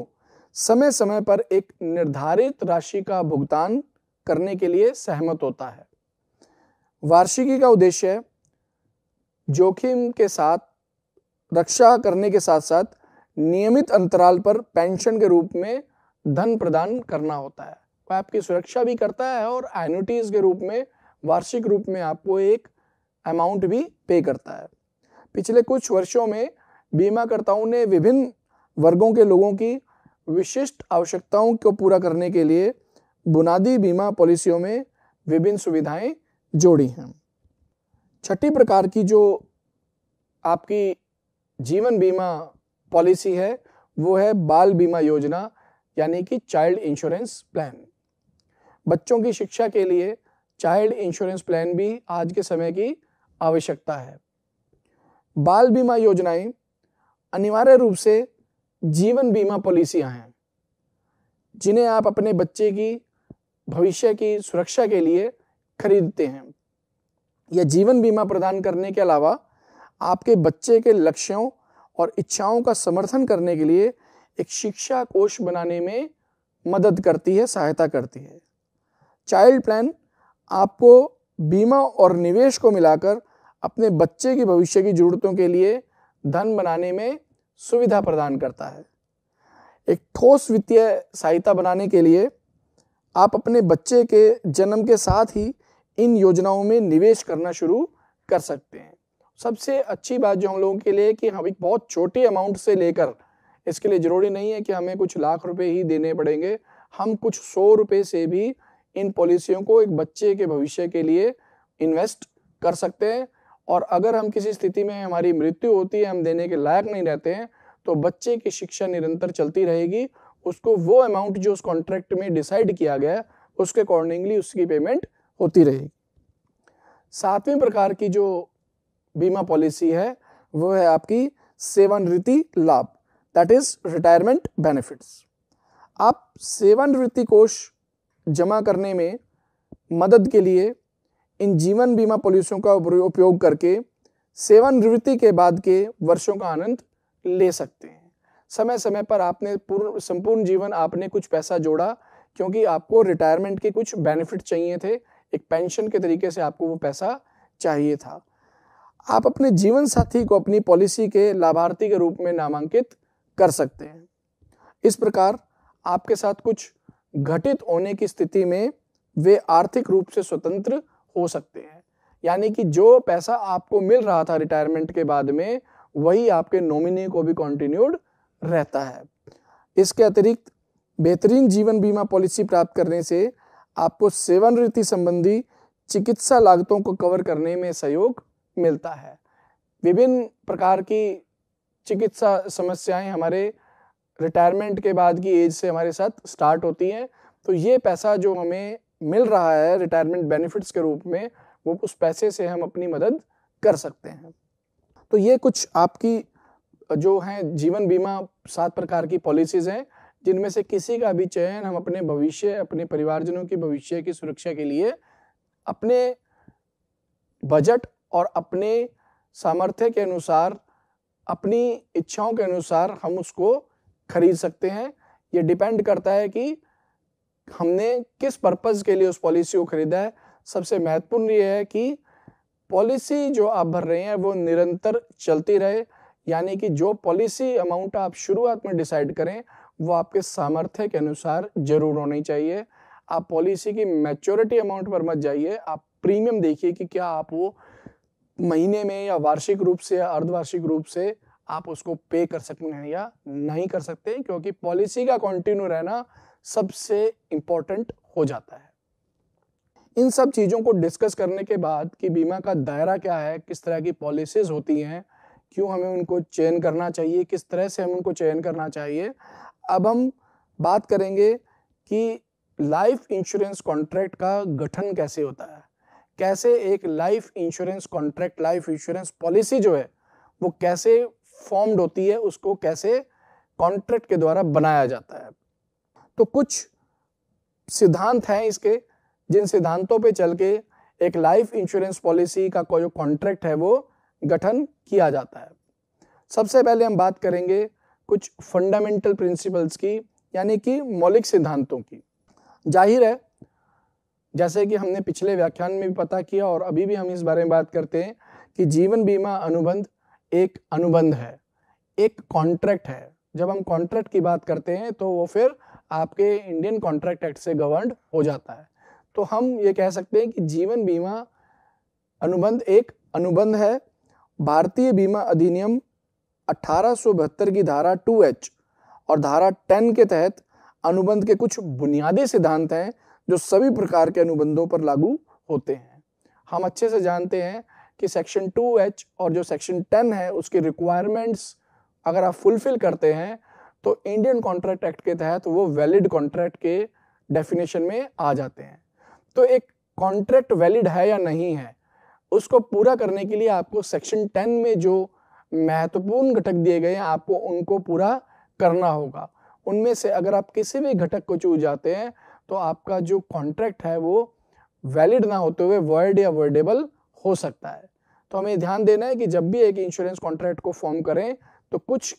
समय समय पर एक निर्धारित राशि का भुगतान करने के लिए सहमत होता है वार्षिकी का उद्देश्य जोखिम के साथ रक्षा करने के साथ साथ नियमित अंतराल पर पेंशन के रूप में धन प्रदान करना होता है वह आपकी सुरक्षा भी करता है और एनुटीज के रूप में वार्षिक रूप में आपको एक अमाउंट भी पे करता है पिछले कुछ वर्षों में बीमाकर्ताओं ने विभिन्न वर्गों के लोगों की विशिष्ट आवश्यकताओं को पूरा करने के लिए बुनियादी बीमा पॉलिसियों में विभिन्न सुविधाएं जोड़ी हैं छठी प्रकार की जो आपकी जीवन बीमा पॉलिसी है वो है बाल बीमा योजना यानी कि चाइल्ड इंश्योरेंस प्लान बच्चों की शिक्षा के लिए चाइल्ड इंश्योरेंस प्लान भी आज के समय की आवश्यकता है बाल बीमा योजनाएं अनिवार्य रूप से जीवन बीमा पॉलिसियां हैं जिन्हें आप अपने बच्चे की भविष्य की सुरक्षा के लिए खरीदते हैं यह जीवन बीमा प्रदान करने के अलावा आपके बच्चे के लक्ष्यों और इच्छाओं का समर्थन करने के लिए एक शिक्षा कोष बनाने में मदद करती है सहायता करती है चाइल्ड प्लान आपको बीमा और निवेश को मिलाकर अपने बच्चे की भविष्य की जरूरतों के लिए धन बनाने में सुविधा प्रदान करता है एक ठोस वित्तीय सहायता बनाने के लिए आप अपने बच्चे के जन्म के साथ ही इन योजनाओं में निवेश करना शुरू कर सकते हैं सबसे अच्छी बात जो हम लोगों के लिए कि हम एक बहुत छोटे अमाउंट से लेकर इसके लिए ज़रूरी नहीं है कि हमें कुछ लाख रुपए ही देने पड़ेंगे हम कुछ सौ रुपये से भी इन पॉलिसियों को एक बच्चे के भविष्य के लिए इन्वेस्ट कर सकते हैं और अगर हम किसी स्थिति में हमारी मृत्यु होती है हम देने के लायक नहीं रहते हैं तो बच्चे की शिक्षा निरंतर चलती रहेगी उसको वो अमाउंट जो उस कॉन्ट्रैक्ट में डिसाइड किया गया है उसके अकॉर्डिंगली उसकी पेमेंट होती रहेगी सातवें प्रकार की जो बीमा पॉलिसी है वो है आपकी सेवानिवृत्ति लाभ दैट इज रिटायरमेंट बेनिफिट्स आप सेवानिवृत्ति कोष जमा करने में मदद के लिए इन जीवन बीमा पॉलिसियों का उपयोग करके सेवानिवृत्ति के बाद के वर्षों का आनंद ले सकते हैं समय समय पर आपने पूर्ण संपूर्ण जीवन आपने कुछ पैसा जोड़ा क्योंकि आपको रिटायरमेंट के कुछ बेनिफिट चाहिए थे एक पेंशन के तरीके से आपको वो पैसा चाहिए था आप अपने जीवन साथी को अपनी पॉलिसी के लाभार्थी के रूप में नामांकित कर सकते हैं इस प्रकार आपके साथ कुछ घटित होने की स्थिति में वे आर्थिक रूप से स्वतंत्र हो सकते हैं यानी कि जो पैसा आपको मिल रहा था रिटायरमेंट के बाद में वही आपके नॉमिनी को भी कॉन्टिन्यूड रहता है इसके अतिरिक्त बेहतरीन जीवन बीमा पॉलिसी प्राप्त करने से आपको सेवानिवृत्ति संबंधी चिकित्सा लागतों को कवर करने में सहयोग मिलता है विभिन्न प्रकार की चिकित्सा समस्याएं हमारे रिटायरमेंट के बाद की एज से हमारे साथ स्टार्ट होती हैं तो ये पैसा जो हमें मिल रहा है रिटायरमेंट बेनिफिट्स के रूप में वो उस पैसे से हम अपनी मदद कर सकते हैं तो ये कुछ आपकी जो हैं जीवन बीमा सात प्रकार की पॉलिसीज़ हैं जिनमें से किसी का भी चयन हम अपने भविष्य अपने परिवारजनों की भविष्य की सुरक्षा के लिए अपने बजट और अपने सामर्थ्य के अनुसार अपनी इच्छाओं के अनुसार हम उसको खरीद सकते हैं ये डिपेंड करता है कि हमने किस पर्पज़ के लिए उस पॉलिसी को ख़रीदा है सबसे महत्वपूर्ण ये है कि पॉलिसी जो आप भर रहे हैं वो निरंतर चलती रहे यानी कि जो पॉलिसी अमाउंट आप शुरुआत में डिसाइड करें वो आपके सामर्थ्य के अनुसार जरूर होनी चाहिए आप पॉलिसी की मैच्योरिटी अमाउंट पर मत जाइए आप प्रीमियम देखिए कि क्या आप वो महीने में या वार्षिक रूप से या अर्धवार्षिक रूप से आप उसको पे कर सकते हैं या नहीं कर सकते क्योंकि पॉलिसी का कंटिन्यू रहना सबसे इंपॉर्टेंट हो जाता है इन सब चीज़ों को डिस्कस करने के बाद कि बीमा का दायरा क्या है किस तरह की पॉलिसीज होती हैं क्यों हमें उनको चयन करना चाहिए किस तरह से हम उनको चयन करना चाहिए अब हम बात करेंगे कि लाइफ इंश्योरेंस कॉन्ट्रैक्ट का गठन कैसे होता है कैसे एक life insurance contract life insurance policy जो है वो कैसे फॉर्म्ड होती है उसको कैसे कॉन्ट्रैक्ट के द्वारा बनाया जाता है तो कुछ सिद्धांत हैं इसके जिन सिद्धांतों पे चल के एक लाइफ इंश्योरेंस पॉलिसी का जो कॉन्ट्रैक्ट है वो गठन किया जाता है सबसे पहले हम बात करेंगे कुछ फंडामेंटल प्रिंसिपल्स की यानी कि मौलिक सिद्धांतों की जाहिर है जैसे कि हमने पिछले व्याख्यान में भी पता किया और अभी भी हम इस बारे में बात करते हैं कि जीवन बीमा अनुबंध एक अनुबंध है एक कॉन्ट्रैक्ट है जब हम कॉन्ट्रैक्ट की बात करते हैं तो वो फिर आपके इंडियन कॉन्ट्रैक्ट एक्ट से गवर्न हो जाता है तो हम ये कह सकते हैं कि जीवन बीमा अनुबंध एक अनुबंध है भारतीय बीमा अधिनियम अठारह की धारा टू और धारा टेन के तहत अनुबंध के कुछ बुनियादी सिद्धांत हैं जो सभी प्रकार के अनुबंधों पर लागू होते हैं हम अच्छे से जानते हैं कि सेक्शन टू एच और जो सेक्शन टेन है उसकी रिक्वायरमेंट्स अगर आप फुलफिल करते हैं तो इंडियन कॉन्ट्रैक्ट एक्ट के तहत वो वैलिड कॉन्ट्रैक्ट के डेफिनेशन में आ जाते हैं तो एक कॉन्ट्रैक्ट वैलिड है या नहीं है उसको पूरा करने के लिए आपको सेक्शन टेन में जो महत्वपूर्ण घटक दिए गए हैं आपको उनको पूरा करना होगा उनमें से अगर आप किसी भी घटक को चूज जाते हैं तो आपका जो कॉन्ट्रैक्ट है वो वैलिड ना होते हुए वर्ड या वर्डेबल हो सकता है तो हमें ध्यान देना है कि जब भी एक इंश्योरेंस कॉन्ट्रैक्ट को फॉर्म करें तो कुछ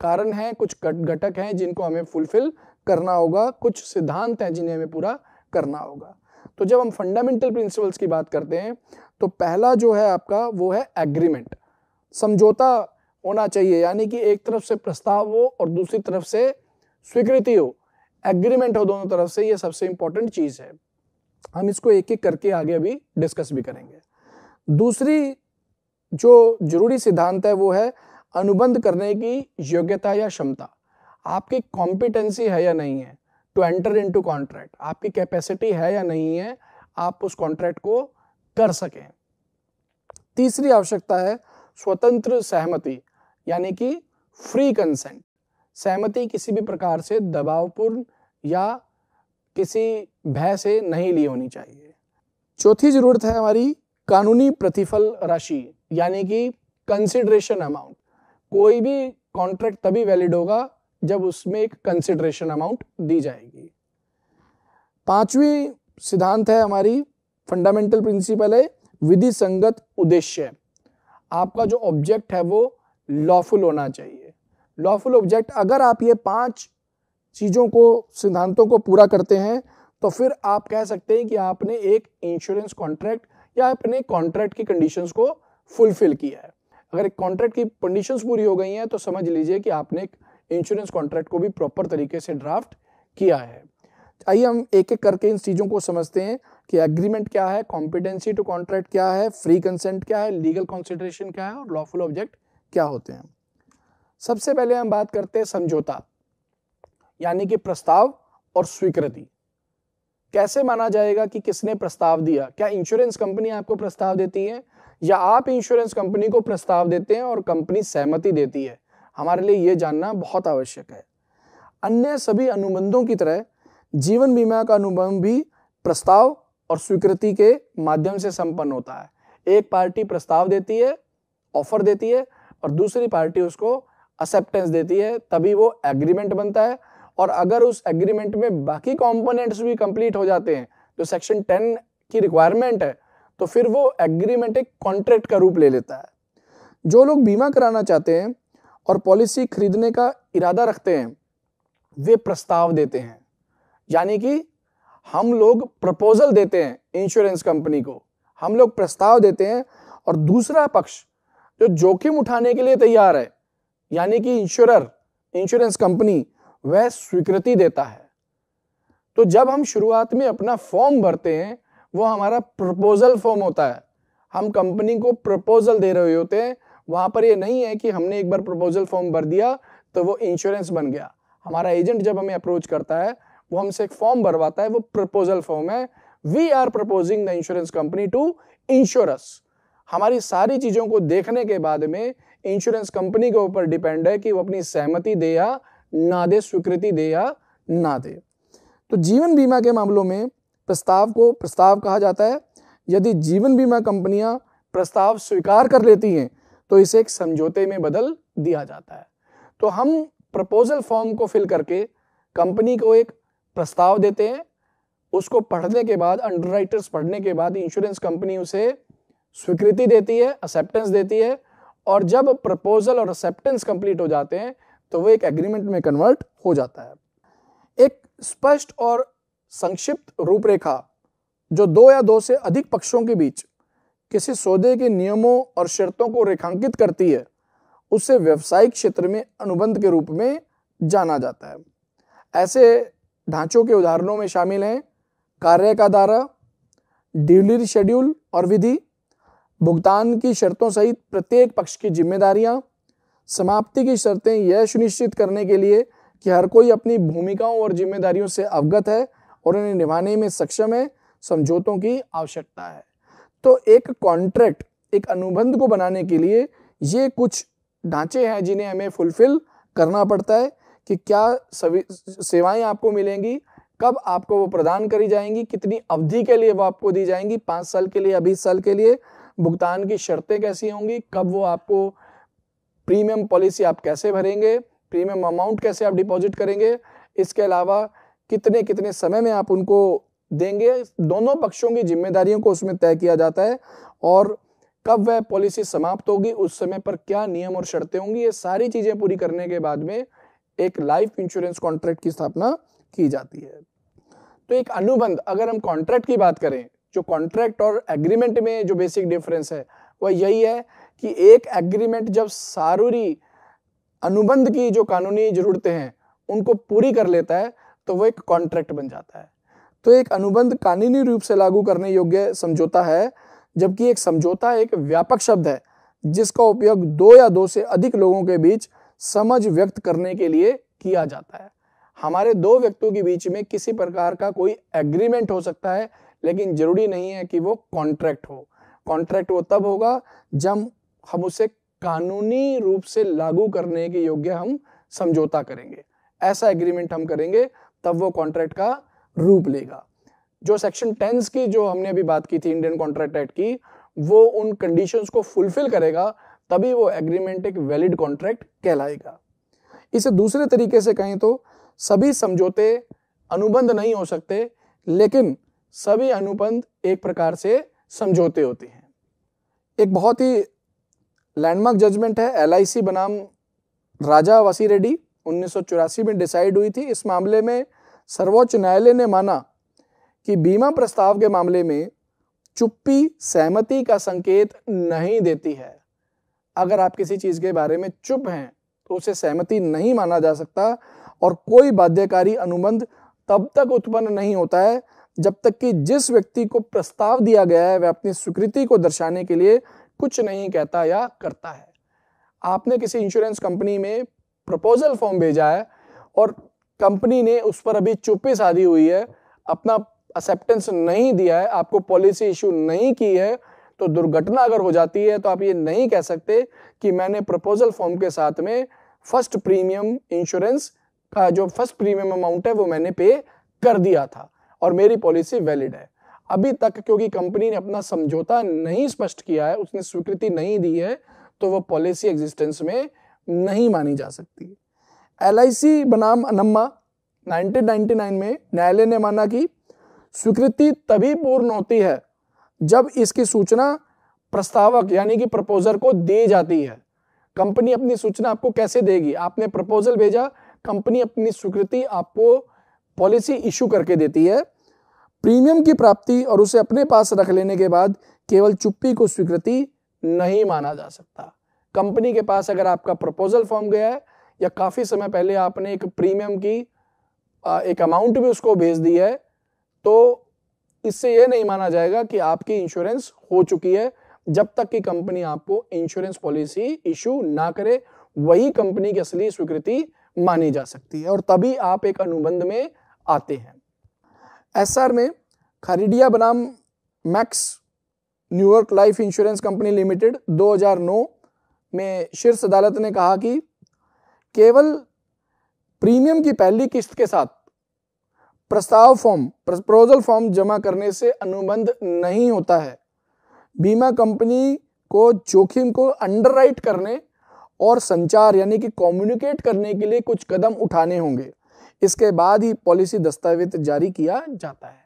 कारण हैं कुछ घटक हैं जिनको हमें फुलफिल करना होगा कुछ सिद्धांत हैं जिन्हें हमें पूरा करना होगा तो जब हम फंडामेंटल प्रिंसिपल्स की बात करते हैं तो पहला जो है आपका वो है एग्रीमेंट समझौता होना चाहिए यानी कि एक तरफ से प्रस्ताव हो और दूसरी तरफ से स्वीकृति हो एग्रीमेंट हो दोनों तरफ से ये सबसे इंपॉर्टेंट चीज़ है हम इसको एक एक करके आगे अभी डिस्कस भी करेंगे दूसरी जो जरूरी सिद्धांत है वो है अनुबंध करने की योग्यता या क्षमता आपकी कॉम्पिटेंसी है या नहीं है to enter into contract आपकी कैपेसिटी है या नहीं है आप उस कॉन्ट्रैक्ट को कर सकें तीसरी आवश्यकता है स्वतंत्र सहमति यानी कि फ्री कंसेंट सहमति किसी भी प्रकार से दबावपूर्ण या किसी भय से नहीं ली होनी चाहिए चौथी जरूरत है हमारी कानूनी प्रतिफल राशि यानी कि कंसिडरेशन अमाउंट कोई भी कॉन्ट्रैक्ट तभी वैलिड होगा जब उसमें एक कंसिडरेशन अमाउंट दी जाएगी पांचवी सिद्धांत है हमारी फंडामेंटल प्रिंसिपल है विधि संगत उद्देश्य आपका जो ऑब्जेक्ट है वो लॉफुल होना चाहिए लॉफुल ऑब्जेक्ट अगर आप ये पांच चीज़ों को सिद्धांतों को पूरा करते हैं तो फिर आप कह सकते हैं कि आपने एक इंश्योरेंस कॉन्ट्रैक्ट या अपने कॉन्ट्रैक्ट की कंडीशंस को फुलफिल किया है अगर एक कॉन्ट्रैक्ट की कंडीशंस पूरी हो गई हैं तो समझ लीजिए कि आपने एक इंश्योरेंस कॉन्ट्रैक्ट को भी प्रॉपर तरीके से ड्राफ्ट किया है आइए हम एक एक करके इन चीज़ों को समझते हैं कि एग्रीमेंट क्या है कॉम्पिटेंसी टू कॉन्ट्रैक्ट क्या है फ्री कंसेंट क्या है लीगल कॉन्सिडरेशन क्या है और लॉफुल ऑब्जेक्ट क्या होते हैं सबसे पहले हम बात करते हैं समझौता यानी कि प्रस्ताव और स्वीकृति कैसे माना जाएगा कि किसने प्रस्ताव दिया क्या इंश्योरेंस कंपनी आपको प्रस्ताव देती है या आप इंश्योरेंस कंपनी को प्रस्ताव देते हैं और कंपनी सहमति देती है हमारे लिए ये जानना बहुत आवश्यक है अन्य सभी अनुबंधों की तरह जीवन बीमा का अनुबंध भी प्रस्ताव और स्वीकृति के माध्यम से संपन्न होता है एक पार्टी प्रस्ताव देती है ऑफर देती है और दूसरी पार्टी उसको एक्सेप्टेंस देती है तभी वो एग्रीमेंट बनता है और अगर उस एग्रीमेंट में बाकी कॉम्पोनेंट्स भी कंप्लीट हो जाते हैं जो सेक्शन टेन की रिक्वायरमेंट है तो फिर वो एग्रीमेंट एक कॉन्ट्रैक्ट का रूप ले लेता है जो लोग बीमा कराना चाहते हैं और पॉलिसी खरीदने का इरादा रखते हैं वे प्रस्ताव देते हैं यानी कि हम लोग प्रपोजल देते हैं इंश्योरेंस कंपनी को हम लोग प्रस्ताव देते हैं और दूसरा पक्ष जो जोखिम उठाने के लिए तैयार है यानी कि इंश्योरर इंश्योरेंस कंपनी वह स्वीकृति देता है तो जब हम शुरुआत में अपना फॉर्म भरते हैं वो हमारा प्रपोजल फॉर्म होता है हम कंपनी को प्रपोजल दे रहे होते हैं वहां पर ये नहीं है कि हमने एक बार प्रपोजल फॉर्म भर दिया तो वो इंश्योरेंस बन गया हमारा एजेंट जब हमें अप्रोच करता है वो हमसे एक फॉर्म भरवाता है वो प्रपोजल फॉर्म है we are proposing the insurance company to insure us हमारी सारी चीज़ों को देखने के बाद में इंश्योरेंस कंपनी के ऊपर डिपेंड है कि वो अपनी सहमति दे या ना दे स्वीकृति दे या ना दे तो जीवन बीमा के मामलों में प्रस्ताव को प्रस्ताव कहा जाता है यदि जीवन बीमा कंपनियां प्रस्ताव स्वीकार कर लेती हैं तो इसे एक समझौते में बदल दिया जाता है तो हम प्रपोजल फॉर्म को फिल करके कंपनी को एक प्रस्ताव देते हैं उसको पढ़ने के बाद अंडरराइटर्स पढ़ने के बाद इंश्योरेंस कंपनी उसे स्वीकृति देती है एक्सेप्टेंस देती है और जब प्रपोजल और एक्सेप्टेंस कंप्लीट हो जाते हैं तो वो एक एग्रीमेंट में कन्वर्ट हो जाता है एक स्पष्ट और संक्षिप्त रूपरेखा जो दो या दो से अधिक पक्षों के बीच किसी सौदे के नियमों और शर्तों को रेखांकित करती है उसे व्यवसायिक क्षेत्र में अनुबंध के रूप में जाना जाता है ऐसे ढांचों के उदाहरणों में शामिल हैं कार्य का दायरा डिलीवरी शेड्यूल और विधि भुगतान की शर्तों सहित प्रत्येक पक्ष की जिम्मेदारियां समाप्ति की शर्तें यह सुनिश्चित करने के लिए कि हर कोई अपनी भूमिकाओं और जिम्मेदारियों से अवगत है और उन्हें निभाने में सक्षम है समझौतों की आवश्यकता है तो एक कॉन्ट्रैक्ट एक अनुबंध को बनाने के लिए ये कुछ ढांचे हैं जिन्हें हमें फुलफिल करना पड़ता है कि क्या सभी सेवाएं आपको मिलेंगी कब आपको वो प्रदान करी जाएंगी कितनी अवधि के लिए वो आपको दी जाएंगी पाँच साल के लिए या बीस साल के लिए भुगतान की शर्तें कैसी होंगी कब वो आपको प्रीमियम पॉलिसी आप कैसे भरेंगे प्रीमियम अमाउंट कैसे आप डिपॉजिट करेंगे इसके अलावा कितने कितने समय में आप उनको देंगे दोनों पक्षों की जिम्मेदारियों को उसमें तय किया जाता है और कब वह पॉलिसी समाप्त होगी उस समय पर क्या नियम और शर्तें होंगी ये सारी चीजें पूरी करने के बाद में एक लाइफ इंश्योरेंस कॉन्ट्रैक्ट की स्थापना की जाती है तो एक अनुबंध अगर हम कॉन्ट्रैक्ट की बात करें जो कॉन्ट्रैक्ट और एग्रीमेंट में जो बेसिक डिफरेंस है वह यही है कि एक एग्रीमेंट जब सारूरी अनुबंध की जो कानूनी जरूरतें हैं उनको पूरी कर लेता है तो वो एक कॉन्ट्रैक्ट बन जाता है तो एक अनुबंध कानूनी रूप से लागू करने योग्य समझौता है जबकि एक समझौता एक व्यापक शब्द है जिसका उपयोग दो या दो से अधिक लोगों के बीच समझ व्यक्त करने के लिए किया जाता है हमारे दो व्यक्तियों के बीच में किसी प्रकार का कोई एग्रीमेंट हो सकता है लेकिन जरूरी नहीं है कि वो कॉन्ट्रैक्ट हो कॉन्ट्रैक्ट वो तब होगा जब हम उसे कानूनी रूप से लागू करने के योग्य हम समझौता करेंगे ऐसा एग्रीमेंट हम करेंगे तब वो कॉन्ट्रैक्ट का रूप लेगा जो सेक्शन टेंस की जो हमने अभी बात की थी इंडियन कॉन्ट्रैक्ट एक्ट की वो उन कंडीशंस को फुलफिल करेगा तभी वो एग्रीमेंट एक वैलिड कॉन्ट्रैक्ट कहलाएगा इसे दूसरे तरीके से कहें तो सभी समझौते अनुबंध नहीं हो सकते लेकिन सभी अनुबंध एक प्रकार से समझौते होते हैं एक बहुत ही लैंडमार्क जजमेंट है एल बनाम राजा वसी रेड्डी उन्नीस में डिसाइड हुई थी इस मामले में सर्वोच्च न्यायालय ने माना कि बीमा प्रस्ताव के मामले में चुप्पी सहमति का संकेत नहीं देती है अगर आप किसी चीज़ के बारे में चुप हैं तो उसे सहमति नहीं माना जा सकता और कोई बाध्यकारी अनुबंध तब तक उत्पन्न नहीं होता है जब तक कि जिस व्यक्ति को प्रस्ताव दिया गया है वह अपनी स्वीकृति को दर्शाने के लिए कुछ नहीं कहता या करता है आपने किसी इंश्योरेंस कंपनी में प्रपोजल फॉर्म भेजा है और कंपनी ने उस पर अभी चुप्पी साधी हुई है अपना एक्सेप्टेंस नहीं दिया है आपको पॉलिसी इश्यू नहीं की है तो दुर्घटना अगर हो जाती है तो आप ये नहीं कह सकते कि मैंने प्रपोजल फॉर्म के साथ में फर्स्ट प्रीमियम इंश्योरेंस का जो फर्स्ट प्रीमियम अमाउंट है वो मैंने पे कर दिया था और मेरी पॉलिसी वैलिड है अभी तक क्योंकि कंपनी ने अपना समझौता नहीं स्पष्ट किया है उसने स्वीकृति नहीं दी है तो वो पॉलिसी एग्जिस्टेंस में नहीं मानी जा सकती एल बनाम अनम्मा 1999 में न्यायालय ने माना कि स्वीकृति तभी पूर्ण होती है जब इसकी सूचना प्रस्तावक यानी कि प्रपोजर को दी जाती है कंपनी अपनी सूचना आपको कैसे देगी आपने प्रपोजल भेजा कंपनी अपनी स्वीकृति आपको पॉलिसी इश्यू करके देती है प्रीमियम की प्राप्ति और उसे अपने पास रख लेने के बाद केवल चुप्पी को स्वीकृति नहीं माना जा सकता कंपनी के पास अगर आपका प्रपोजल फॉर्म गया है या काफ़ी समय पहले आपने एक प्रीमियम की एक अमाउंट भी उसको भेज दी है तो इससे यह नहीं माना जाएगा कि आपकी इंश्योरेंस हो चुकी है जब तक कि कंपनी आपको इंश्योरेंस पॉलिसी इशू ना करे वही कंपनी की असली स्वीकृति मानी जा सकती है और तभी आप एक अनुबंध में आते हैं एस में खरीडिया बनाम Max New York life insurance company limited 2009 में शीर्ष अदालत ने कहा कि केवल प्रीमियम की पहली किस्त के साथ प्रस्ताव फॉर्म प्रपोजल फॉर्म जमा करने से अनुबंध नहीं होता है बीमा कंपनी को जोखिम को अंडरराइट करने और संचार यानी कि कम्युनिकेट करने के लिए कुछ कदम उठाने होंगे इसके बाद ही पॉलिसी दस्तावेज जारी किया जाता है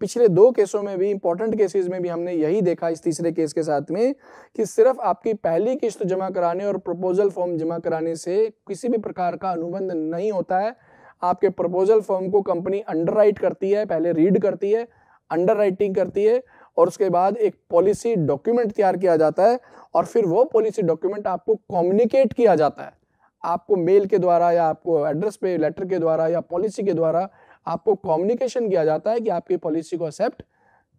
पिछले दो केसों में भी इंपॉर्टेंट केसेस में भी हमने यही देखा इस तीसरे केस के साथ में कि सिर्फ आपकी पहली किस्त जमा कराने और प्रपोजल फॉर्म जमा कराने से किसी भी प्रकार का अनुबंध नहीं होता है आपके प्रपोजल फॉर्म को कंपनी अंडर करती है पहले रीड करती है अंडर करती है और उसके बाद एक पॉलिसी डॉक्यूमेंट तैयार किया जाता है और फिर वो पॉलिसी डॉक्यूमेंट आपको कम्युनिकेट किया जाता है आपको मेल के द्वारा या आपको एड्रेस पे लेटर के द्वारा या पॉलिसी के द्वारा आपको कम्युनिकेशन किया जाता है कि आपकी पॉलिसी को एक्सेप्ट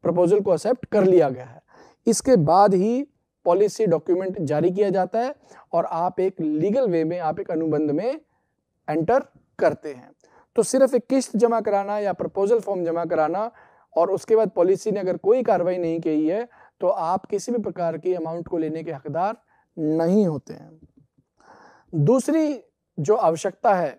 प्रपोजल को एक्सेप्ट कर लिया गया है इसके बाद ही पॉलिसी डॉक्यूमेंट जारी किया जाता है और आप एक लीगल वे में आप एक अनुबंध में एंटर करते हैं तो सिर्फ एक किस्त जमा कराना या प्रपोजल फॉर्म जमा कराना और उसके बाद पॉलिसी ने अगर कोई कार्रवाई नहीं की है तो आप किसी भी प्रकार की अमाउंट को लेने के हकदार नहीं होते हैं दूसरी जो आवश्यकता है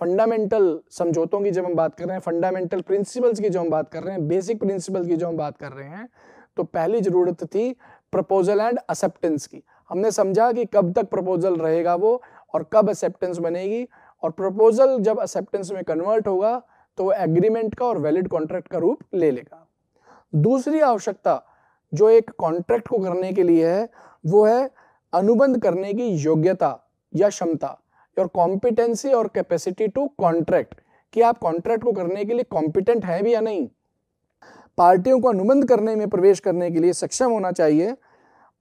फंडामेंटल समझौतों की जब हम बात कर रहे हैं फंडामेंटल प्रिंसिपल्स की जो हम बात कर रहे हैं बेसिक प्रिंसिपल की जो हम बात कर रहे हैं तो पहली जरूरत थी प्रपोजल एंड एक्सेप्टेंस की हमने समझा कि कब तक प्रपोजल रहेगा वो और कब एक्सेप्टेंस बनेगी और प्रपोजल जब एक्सेप्टेंस में कन्वर्ट होगा तो एग्रीमेंट का और वैलिड कॉन्ट्रैक्ट का रूप ले लेगा दूसरी आवश्यकता जो एक कॉन्ट्रैक्ट को करने के लिए है वो है अनुबंध करने की योग्यता या क्षमता योर कॉम्पिटेंसी और कैपेसिटी टू कॉन्ट्रैक्ट कि आप कॉन्ट्रैक्ट को करने के लिए कॉम्पिटेंट हैं भी या नहीं पार्टियों को अनुबंध करने में प्रवेश करने के लिए सक्षम होना चाहिए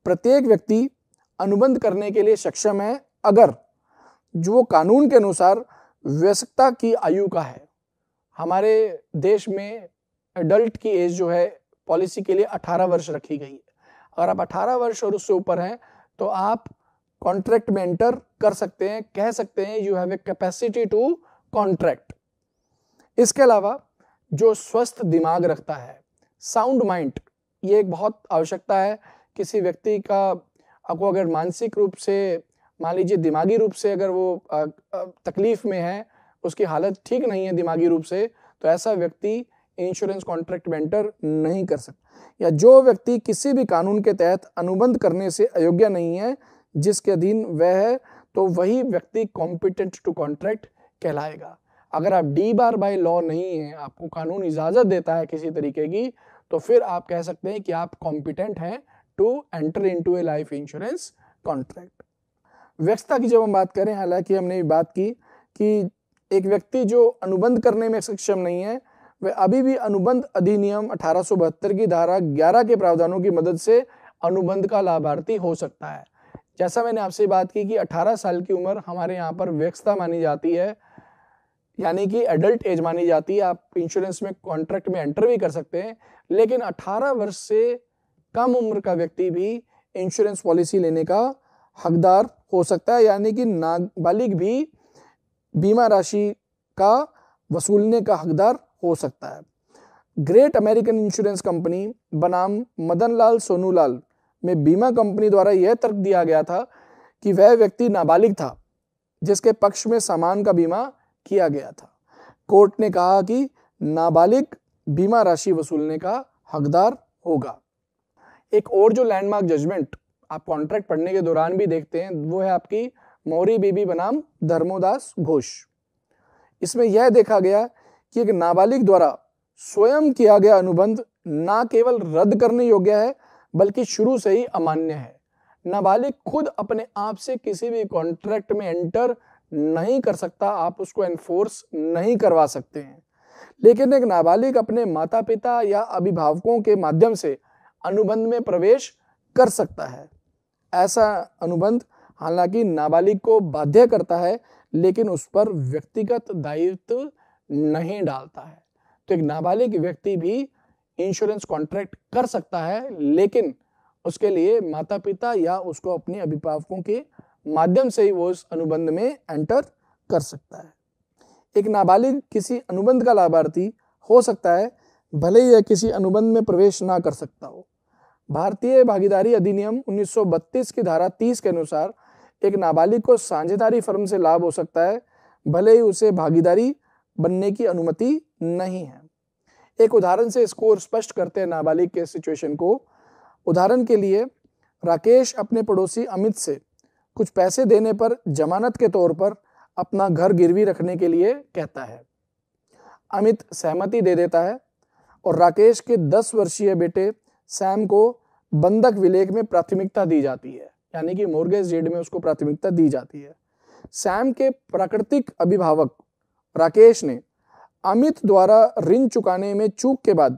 प्रत्येक व्यक्ति अनुबंध करने के लिए सक्षम है अगर जो कानून के अनुसार व्यस्कता की आयु का है हमारे देश में एडल्ट की एज जो है पॉलिसी के लिए 18 वर्ष रखी गई है अगर आप 18 वर्ष और उससे ऊपर हैं तो आप कॉन्ट्रैक्ट में एंटर कर सकते हैं कह सकते हैं you have a capacity to contract इसके अलावा जो स्वस्थ दिमाग रखता है साउंड माइंड ये एक बहुत आवश्यकता है किसी व्यक्ति का आपको अगर मानसिक रूप से मान लीजिए दिमागी रूप से अगर वो तकलीफ में है उसकी हालत ठीक नहीं है दिमागी रूप से तो ऐसा व्यक्ति इंश्योरेंस कॉन्ट्रैक्ट में एंटर नहीं कर सकता या जो व्यक्ति किसी भी कानून के तहत अनुबंध करने से अयोग्य नहीं है जिसके अधीन वह है तो वही व्यक्ति कॉम्पिटेंट टू कॉन्ट्रैक्ट कहलाएगा अगर आप डी बार बाई लॉ नहीं है आपको कानून इजाज़त देता है किसी तरीके की तो फिर आप कह सकते हैं कि आप कॉम्पिटेंट हैं to enter into a life insurance contract व्यक्तता की जब हम बात करें हालांकि हमने भी बात की कि एक व्यक्ति जो अनुबंध करने में सक्षम नहीं है वह अभी भी अनुबंध अधिनियम अठारह की धारा 11 के प्रावधानों की मदद से अनुबंध का लाभार्थी हो सकता है जैसा मैंने आपसे बात की कि 18 साल की उम्र हमारे यहाँ पर व्यस्तता मानी जाती है यानी कि एडल्ट एज मानी जाती है आप इंश्योरेंस में कॉन्ट्रैक्ट में एंटर भी कर सकते हैं लेकिन 18 वर्ष से कम उम्र का व्यक्ति भी इंश्योरेंस पॉलिसी लेने का हकदार हो सकता है यानी कि नाबालिग भी बीमा राशि का वसूलने का हकदार हो सकता है ग्रेट अमेरिकन इंश्योरेंस कंपनी बनाम मदन लाल में बीमा कंपनी द्वारा यह तर्क दिया गया था कि वह व्यक्ति नाबालिग था जिसके पक्ष में सामान का बीमा किया गया था कोर्ट ने कहा कि नाबालिग बीमा राशि वसूलने का हकदार होगा एक और जो लैंडमार्क जजमेंट आप कॉन्ट्रैक्ट पढ़ने के दौरान भी देखते हैं वो है आपकी मौरी बीबी बनाम धर्मोदास घोष इसमें यह देखा गया कि एक नाबालिग द्वारा स्वयं किया गया अनुबंध ना केवल रद्द करने योग्य है बल्कि शुरू से ही अमान्य है नाबालिग खुद अपने आप से किसी भी कॉन्ट्रैक्ट में एंटर नहीं कर सकता आप उसको एनफोर्स नहीं करवा सकते हैं लेकिन एक नाबालिग अपने माता पिता या अभिभावकों के माध्यम से अनुबंध में प्रवेश कर सकता है ऐसा अनुबंध हालांकि नाबालिग को बाध्य करता है लेकिन उस पर व्यक्तिगत दायित्व नहीं डालता है तो एक नाबालिग व्यक्ति भी इंश्योरेंस कॉन्ट्रैक्ट कर सकता है लेकिन उसके लिए माता पिता या उसको अपने अभिभावकों के माध्यम से ही वो इस अनुबंध में एंटर कर सकता है एक नाबालिग किसी अनुबंध का लाभार्थी हो सकता है भले ही यह किसी अनुबंध में प्रवेश ना कर सकता हो भारतीय भागीदारी अधिनियम 1932 की धारा 30 के अनुसार एक नाबालिग को साझेदारी फर्म से लाभ हो सकता है भले ही उसे भागीदारी बनने की अनुमति नहीं है एक उदाहरण से इसको स्पष्ट करते हैं नाबालिग के सिचुएशन को उदाहरण के लिए राकेश अपने पड़ोसी अमित से कुछ पैसे देने पर जमानत के तौर पर अपना घर गिरवी रखने के लिए कहता है अमित सहमति दे देता है और राकेश के दस वर्षीय बेटे सैम को बंधक विलेख में प्राथमिकता दी जाती है यानी कि मोर्गेज जेड में उसको प्राथमिकता दी जाती है सैम के प्राकृतिक अभिभावक राकेश ने अमित द्वारा ऋण चुकाने में चूक के बाद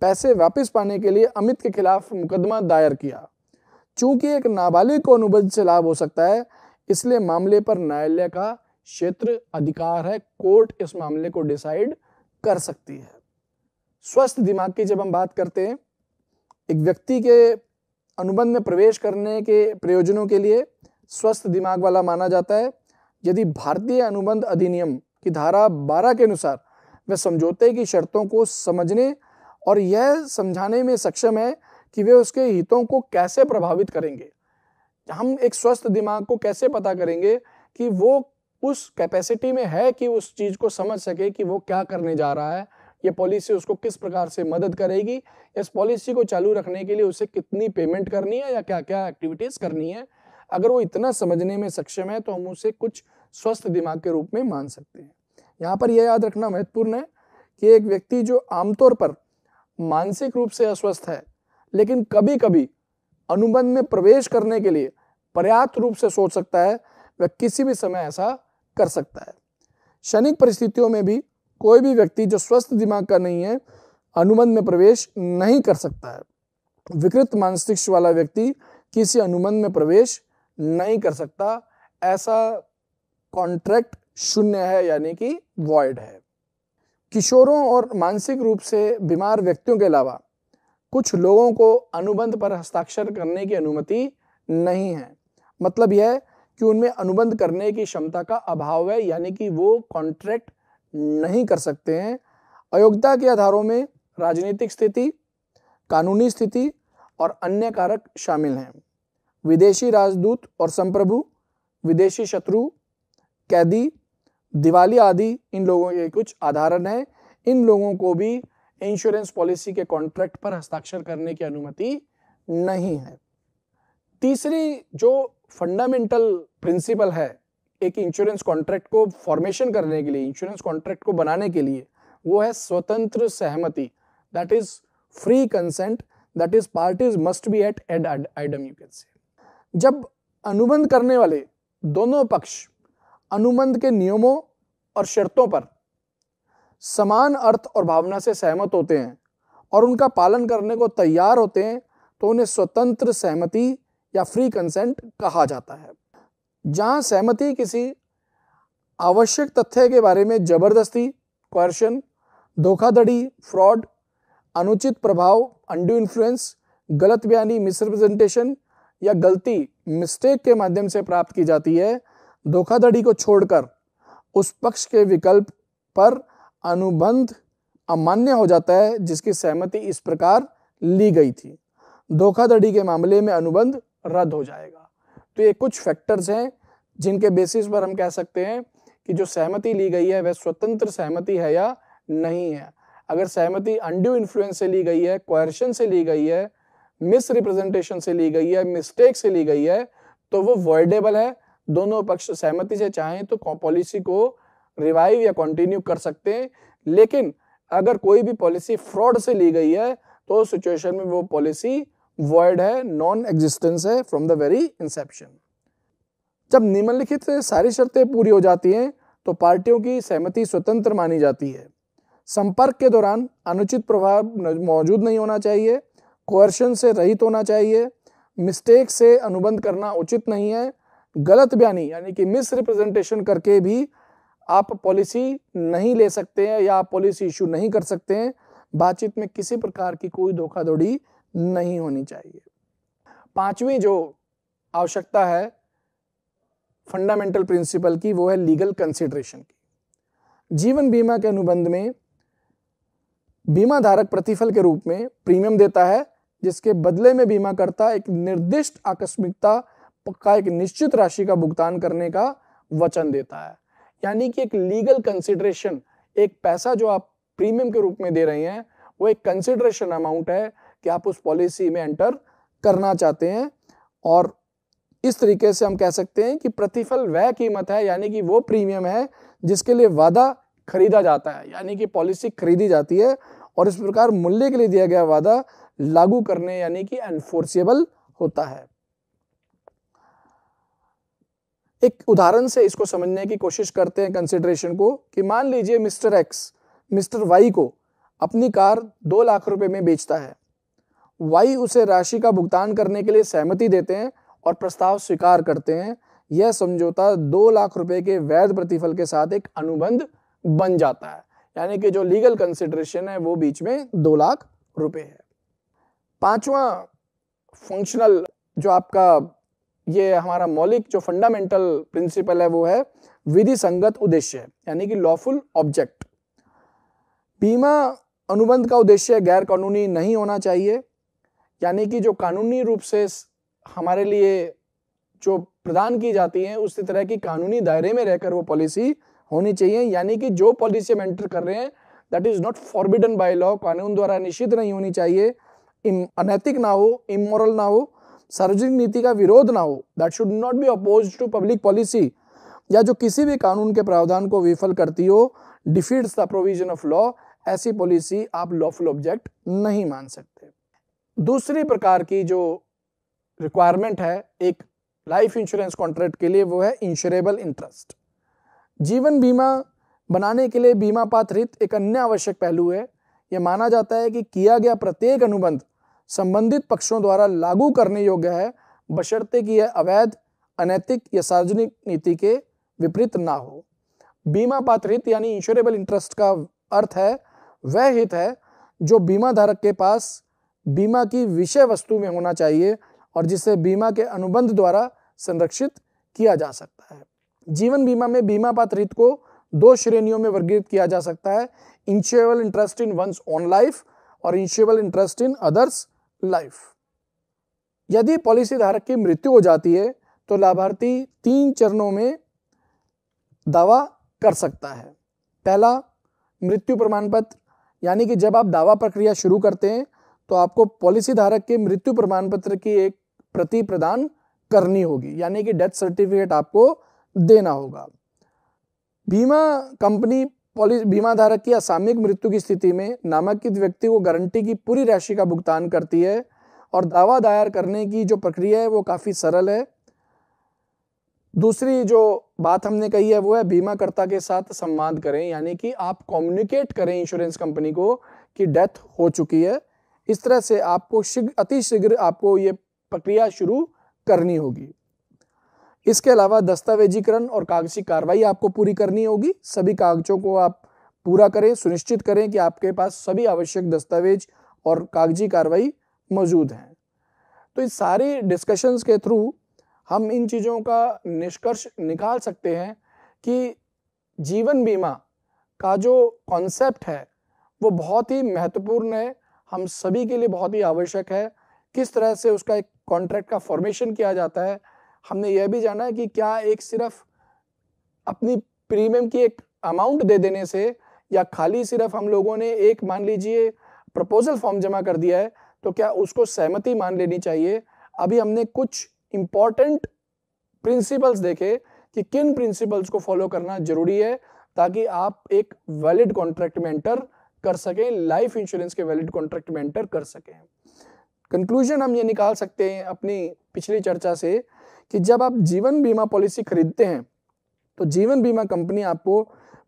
पैसे वापस पाने के लिए अमित के खिलाफ मुकदमा दायर किया चूंकि एक नाबालिग को अनुबंध से लाभ हो सकता है इसलिए मामले पर न्यायालय का क्षेत्र अधिकार है कोर्ट इस मामले को डिसाइड कर सकती है स्वस्थ दिमाग की जब हम बात करते हैं एक व्यक्ति के अनुबंध में प्रवेश करने के प्रयोजनों के लिए स्वस्थ दिमाग वाला माना जाता है यदि भारतीय अनुबंध अधिनियम की धारा 12 के अनुसार वह समझौते की शर्तों को समझने और यह समझाने में सक्षम है कि वे उसके हितों को कैसे प्रभावित करेंगे हम एक स्वस्थ दिमाग को कैसे पता करेंगे कि वो उस कैपेसिटी में है कि उस चीज़ को समझ सके कि वो क्या करने जा रहा है ये पॉलिसी उसको किस प्रकार से मदद करेगी इस पॉलिसी को चालू रखने के लिए उसे कितनी पेमेंट करनी है या क्या क्या एक्टिविटीज़ करनी है अगर वो इतना समझने में सक्षम है तो हम उसे कुछ स्वस्थ दिमाग के रूप में मान सकते हैं यहाँ पर यह याद रखना महत्वपूर्ण है कि एक व्यक्ति जो आमतौर पर मानसिक रूप से अस्वस्थ है लेकिन कभी कभी अनुबंध में प्रवेश करने के लिए पर्याप्त रूप से सोच सकता है वह किसी भी समय ऐसा कर सकता है क्षणिक परिस्थितियों में भी कोई भी व्यक्ति जो स्वस्थ दिमाग का नहीं है अनुबंध में प्रवेश नहीं कर सकता है विकृत मानसिक वाला व्यक्ति किसी अनुबंध में प्रवेश नहीं कर सकता ऐसा कॉन्ट्रैक्ट शून्य है यानी कि वॉइड है किशोरों और मानसिक रूप से बीमार व्यक्तियों के अलावा कुछ लोगों को अनुबंध पर हस्ताक्षर करने की अनुमति नहीं है मतलब यह कि उनमें अनुबंध करने की क्षमता का अभाव है यानी कि वो कॉन्ट्रैक्ट नहीं कर सकते हैं अयोग्यता के आधारों में राजनीतिक स्थिति कानूनी स्थिति और अन्य कारक शामिल हैं विदेशी राजदूत और संप्रभु विदेशी शत्रु कैदी दिवाली आदि इन लोगों के कुछ आधारण हैं इन लोगों को भी इंश्योरेंस पॉलिसी के कॉन्ट्रैक्ट पर हस्ताक्षर करने की अनुमति नहीं है तीसरी जो फंडामेंटल प्रिंसिपल है एक इंश्योरेंस कॉन्ट्रैक्ट को फॉर्मेशन करने के लिए इंश्योरेंस कॉन्ट्रैक्ट को बनाने के लिए वो है स्वतंत्र सहमति that is free consent that is parties must be at ad idem you can say जब अनुबंध करने वाले दोनों पक्ष अनुबंध के नियमों और शर्तों पर समान अर्थ और भावना से सहमत होते हैं और उनका पालन करने को तैयार होते हैं तो उन्हें स्वतंत्र सहमति या फ्री कंसेंट कहा जाता है जहां सहमति किसी आवश्यक तथ्य के बारे में जबरदस्ती क्वर्शन धोखाधड़ी फ्रॉड अनुचित प्रभाव अंडू इन्फ्लुएंस गलत बयानी मिसरिप्रेजेंटेशन या गलती मिस्टेक के माध्यम से प्राप्त की जाती है धोखाधड़ी को छोड़कर उस पक्ष के विकल्प पर अनुबंध अमान्य हो जाता है जिसकी सहमति इस प्रकार ली गई थी धोखाधड़ी के मामले में अनुबंध रद्द हो जाएगा तो ये कुछ फैक्टर्स हैं जिनके बेसिस पर हम कह सकते हैं कि जो सहमति ली गई है वह स्वतंत्र सहमति है या नहीं है अगर सहमति अंड्यू इन्फ्लुएंस से ली गई है क्वेश्चन से ली गई है मिस रिप्रेजेंटेशन से ली गई है मिस्टेक से ली गई है तो वो वर्डेबल है दोनों पक्ष सहमति से चाहें तो पॉलिसी को रिवाइव या कंटिन्यू कर सकते हैं लेकिन अगर कोई भी पॉलिसी फ्रॉड से ली गई है तो सिचुएशन में वो पॉलिसी वर्ड है नॉन एग्जिस्टेंस है फ्रॉम द वेरी इंसेप्शन जब निम्नलिखित सारी शर्तें पूरी हो जाती हैं तो पार्टियों की सहमति स्वतंत्र मानी जाती है संपर्क के दौरान अनुचित प्रभाव मौजूद नहीं होना चाहिए कोर्शन से रहित होना चाहिए मिस्टेक से अनुबंध करना उचित नहीं है गलत बयानी यानी कि मिस रिप्रेजेंटेशन करके भी आप पॉलिसी नहीं ले सकते हैं या आप पॉलिसी इशू नहीं कर सकते हैं बातचीत में किसी प्रकार की कोई धोखाधड़ी नहीं होनी चाहिए पांचवी जो आवश्यकता है फंडामेंटल प्रिंसिपल की वो है लीगल कंसिडरेशन की जीवन बीमा के अनुबंध में बीमा धारक प्रतिफल के रूप में प्रीमियम देता है जिसके बदले में बीमाकर्ता एक निर्दिष्ट आकस्मिकता पक्का एक निश्चित राशि का भुगतान करने का वचन देता है यानी कि एक लीगल कंसिडरेशन एक पैसा जो आप प्रीमियम के रूप में दे रहे हैं वो एक कंसिडरेशन अमाउंट है कि आप उस पॉलिसी में एंटर करना चाहते हैं और इस तरीके से हम कह सकते हैं कि प्रतिफल वह कीमत है यानी कि वो प्रीमियम है जिसके लिए वादा खरीदा जाता है यानी कि पॉलिसी खरीदी जाती है और इस प्रकार मूल्य के लिए दिया गया वादा लागू करने यानी कि एनफोर्सेबल होता है एक उदाहरण से इसको समझने की कोशिश करते हैं कंसिडरेशन को कि मान लीजिए मिस्टर एक्स मिस्टर वाई को अपनी कार दो लाख रुपए में बेचता है वाई उसे राशि का भुगतान करने के लिए सहमति देते हैं और प्रस्ताव स्वीकार करते हैं यह समझौता दो लाख रुपए के वैध प्रतिफल के साथ एक अनुबंध बन जाता है यानी कि जो लीगल कंसिडरेशन है वो बीच में दो लाख रुपए है पांचवा फंक्शनल जो आपका ये हमारा मौलिक जो फंडामेंटल प्रिंसिपल है वो है विधि संगत उद्देश्य यानी कि लॉफुल ऑब्जेक्ट बीमा अनुबंध का उद्देश्य गैर कानूनी नहीं होना चाहिए यानी कि जो कानूनी रूप से हमारे लिए जो प्रदान की जाती है उसी तरह की कानूनी दायरे में रहकर वो पॉलिसी होनी चाहिए यानी कि जो पॉलिसी हम एंटर कर रहे हैं that is not forbidden by law कानून द्वारा निषिद्ध नहीं होनी चाहिए अनैतिक ना हो इमोरल ना हो सार्वजनिक नीति का विरोध ना हो that should not be oppose to public policy या जो किसी भी कानून के प्रावधान को विफल करती हो defeats the provision of law ऐसी पॉलिसी आप लॉफुल ऑब्जेक्ट नहीं मान सकते दूसरी प्रकार की जो रिक्वायरमेंट है एक लाइफ इंश्योरेंस कॉन्ट्रैक्ट के लिए वो है इंश्योरेबल इंटरेस्ट जीवन बीमा बनाने के लिए बीमा पात्र एक अन्य आवश्यक पहलू है यह माना जाता है कि किया गया प्रत्येक अनुबंध संबंधित पक्षों द्वारा लागू करने योग्य है बशर्ते कि यह अवैध अनैतिक या सार्वजनिक नीति के विपरीत ना हो बीमा पात्र हित यानी इंश्योरेबल इंटरेस्ट का अर्थ है वह हित है जो बीमा धारक के पास बीमा की विषय वस्तु में होना चाहिए और जिसे बीमा के अनुबंध द्वारा संरक्षित किया जा सकता है जीवन बीमा में बीमा पात्र हित को दो श्रेणियों में वर्गीकृत किया जा सकता है insurable interest in one's own life और insurable interest in others life यदि पॉलिसी धारक की मृत्यु हो जाती है तो लाभार्थी तीन चरणों में दावा कर सकता है पहला मृत्यु प्रमाण पत्र यानी कि जब आप दावा प्रक्रिया शुरू करते हैं तो आपको पॉलिसी धारक के मृत्यु प्रमाण पत्र की एक प्रति प्रदान करनी होगी यानी कि डेथ सर्टिफिकेट आपको देना होगा बीमा कंपनी पॉलिसी बीमा धारक की असामयिक मृत्यु की स्थिति में नामांकित व्यक्ति को गारंटी की पूरी राशि का भुगतान करती है और दावा दायर करने की जो प्रक्रिया है वो काफ़ी सरल है दूसरी जो बात हमने कही है वो है बीमाकर्ता के साथ संवाद करें यानी कि आप कम्युनिकेट करें इंश्योरेंस कंपनी को कि डेथ हो चुकी है इस तरह से आपको शीघ्र अतिशीघ्र आपको ये प्रक्रिया शुरू करनी होगी इसके अलावा दस्तावेजीकरण और कागजी कार्रवाई आपको पूरी करनी होगी सभी कागजों को आप पूरा करें सुनिश्चित करें कि आपके पास सभी आवश्यक दस्तावेज और कागजी कार्रवाई मौजूद हैं तो इस सारे डिस्कशंस के थ्रू हम इन चीज़ों का निष्कर्ष निकाल सकते हैं कि जीवन बीमा का जो कॉन्सेप्ट है वो बहुत ही महत्वपूर्ण है हम सभी के लिए बहुत ही आवश्यक है किस तरह से उसका एक कॉन्ट्रैक्ट का फॉर्मेशन किया जाता है हमने यह भी जाना है कि क्या एक सिर्फ अपनी प्रीमियम की एक अमाउंट दे देने से या खाली सिर्फ हम लोगों ने एक मान लीजिए प्रपोजल फॉर्म जमा कर दिया है तो क्या उसको सहमति मान लेनी चाहिए अभी हमने कुछ इम्पॉर्टेंट प्रिंसिपल्स देखे कि किन प्रिंसिपल्स को फॉलो करना जरूरी है ताकि आप एक वैलिड कॉन्ट्रैक्ट में एंटर कर सकें लाइफ इंश्योरेंस के वैलिड कॉन्ट्रैक्ट में एंटर कर सकें कंक्लूजन हम ये निकाल सकते हैं अपनी पिछली चर्चा से कि जब आप जीवन बीमा पॉलिसी खरीदते हैं तो जीवन बीमा कंपनी आपको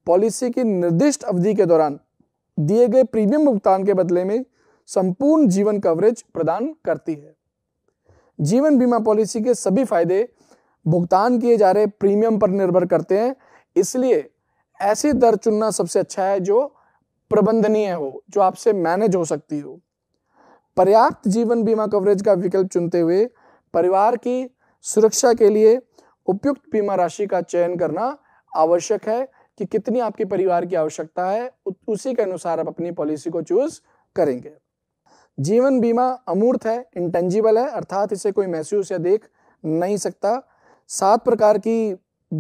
पॉलिसी की निर्दिष्ट अवधि के दौरान दिए गए प्रीमियम भुगतान के बदले में संपूर्ण जीवन कवरेज प्रदान करती है जीवन बीमा पॉलिसी के सभी फायदे भुगतान किए जा रहे प्रीमियम पर निर्भर करते हैं इसलिए ऐसी दर चुनना सबसे अच्छा है जो प्रबंधनीय हो जो आपसे मैनेज हो सकती हो पर्याप्त जीवन बीमा कवरेज का विकल्प चुनते हुए परिवार की सुरक्षा के लिए उपयुक्त बीमा राशि का चयन करना आवश्यक है कि कितनी आपके परिवार की आवश्यकता है उसी के अनुसार आप अपनी पॉलिसी को चूज करेंगे जीवन बीमा अमूर्त है इंटेंजिबल है अर्थात इसे कोई महसूस या देख नहीं सकता सात प्रकार की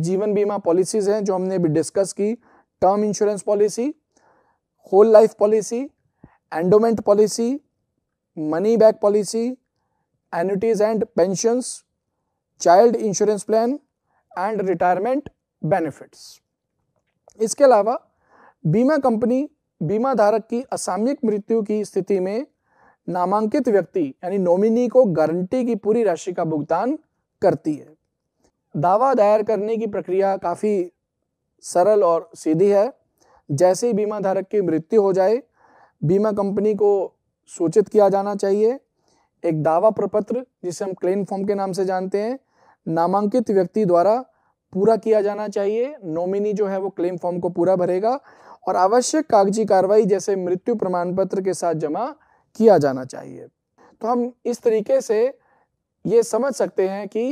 जीवन बीमा पॉलिसीज हैं जो हमने अभी डिस्कस की term insurance policy whole life policy endowment policy money back policy annuities and pensions child insurance plan and retirement benefits इसके अलावा बीमा कंपनी बीमा धारक की असामयिक मृत्यु की स्थिति में नामांकित व्यक्ति यानी नॉमिनी को गारंटी की पूरी राशि का भुगतान करती है दावा दायर करने की प्रक्रिया काफ़ी सरल और सीधी है जैसे ही बीमा धारक की मृत्यु हो जाए बीमा कंपनी को सूचित किया जाना चाहिए एक दावा प्रपत्र जिसे हम क्लेम फॉर्म के नाम से जानते हैं नामांकित व्यक्ति द्वारा पूरा किया जाना चाहिए नॉमिनी जो है वो क्लेम फॉर्म को पूरा भरेगा और आवश्यक कागजी कार्रवाई जैसे मृत्यु प्रमाण पत्र के साथ जमा किया जाना चाहिए तो हम इस तरीके से ये समझ सकते हैं कि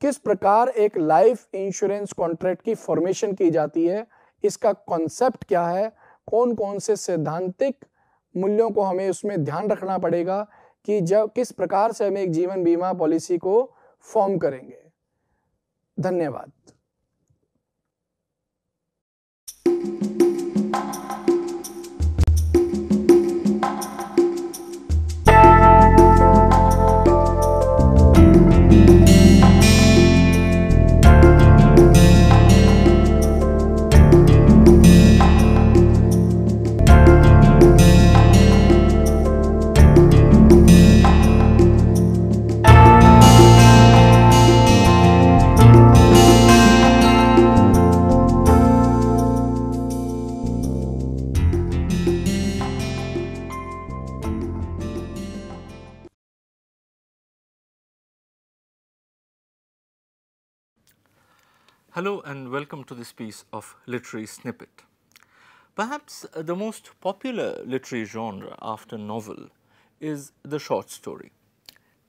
किस प्रकार एक लाइफ इंश्योरेंस कॉन्ट्रैक्ट की फॉर्मेशन की जाती है इसका कॉन्सेप्ट क्या है कौन कौन से सैद्धांतिक मूल्यों को हमें उसमें ध्यान रखना पड़ेगा कि जब किस प्रकार से हमें एक जीवन बीमा पॉलिसी को फॉर्म करेंगे धन्यवाद Hello and welcome to this piece of literary snippet. Perhaps uh, the most popular literary genre after novel is the short story.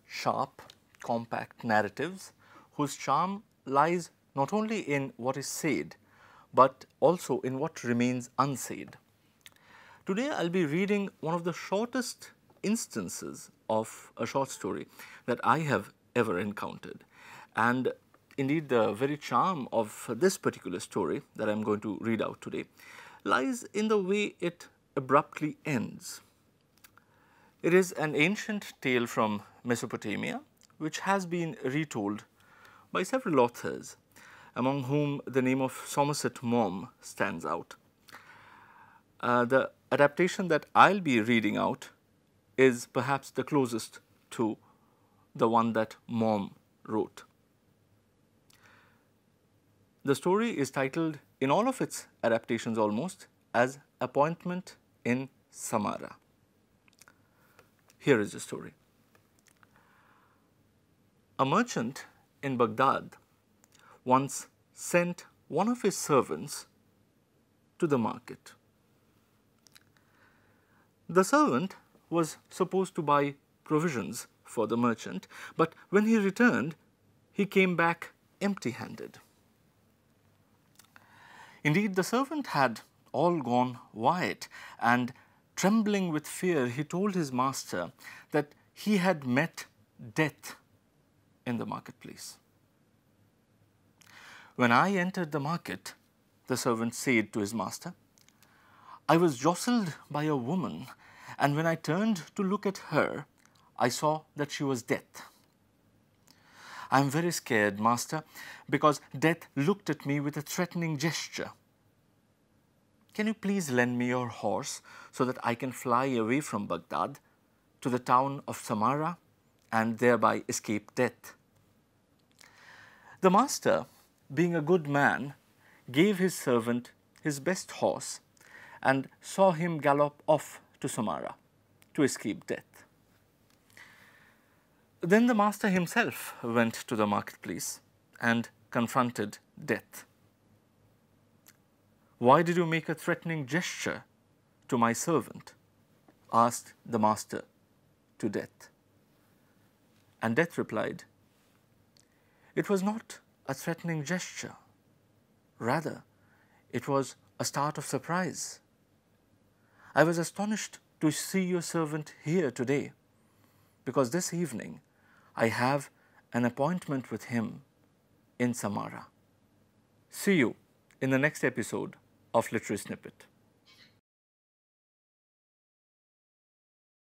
Sharp, compact narratives whose charm lies not only in what is said, but also in what remains unsaid. Today I'll be reading one of the shortest instances of a short story that I have ever encountered. And indeed the very charm of this particular story that I'm going to read out today lies in the way it abruptly ends. It is an ancient tale from Mesopotamia which has been retold by several authors, among whom the name of Somerset Maugham stands out. Uh, the adaptation that I'll be reading out is perhaps the closest to the one that Maugham wrote. The story is titled in all of its adaptations almost as Appointment in Samara. Here is the story. A merchant in Baghdad once sent one of his servants to the market. The servant was supposed to buy provisions for the merchant, but when he returned, he came back empty handed. Indeed, the servant had all gone white and trembling with fear, he told his master that he had met death in the marketplace. When I entered the market, the servant said to his master, I was jostled by a woman, and when I turned to look at her, I saw that she was death. I'm very scared, master, because death looked at me with a threatening gesture. Can you please lend me your horse so that I can fly away from Baghdad to the town of Samara and thereby escape death? The master, being a good man, gave his servant his best horse and saw him gallop off to Samara to escape death. Then the master himself went to the marketplace and confronted death. Why did you make a threatening gesture to my servant? asked the master to death. And death replied, It was not a threatening gesture. Rather, it was a start of surprise. I was astonished to see your servant here today, because this evening I have an appointment with him in Samara. See you in the next episode of Literary Snippet.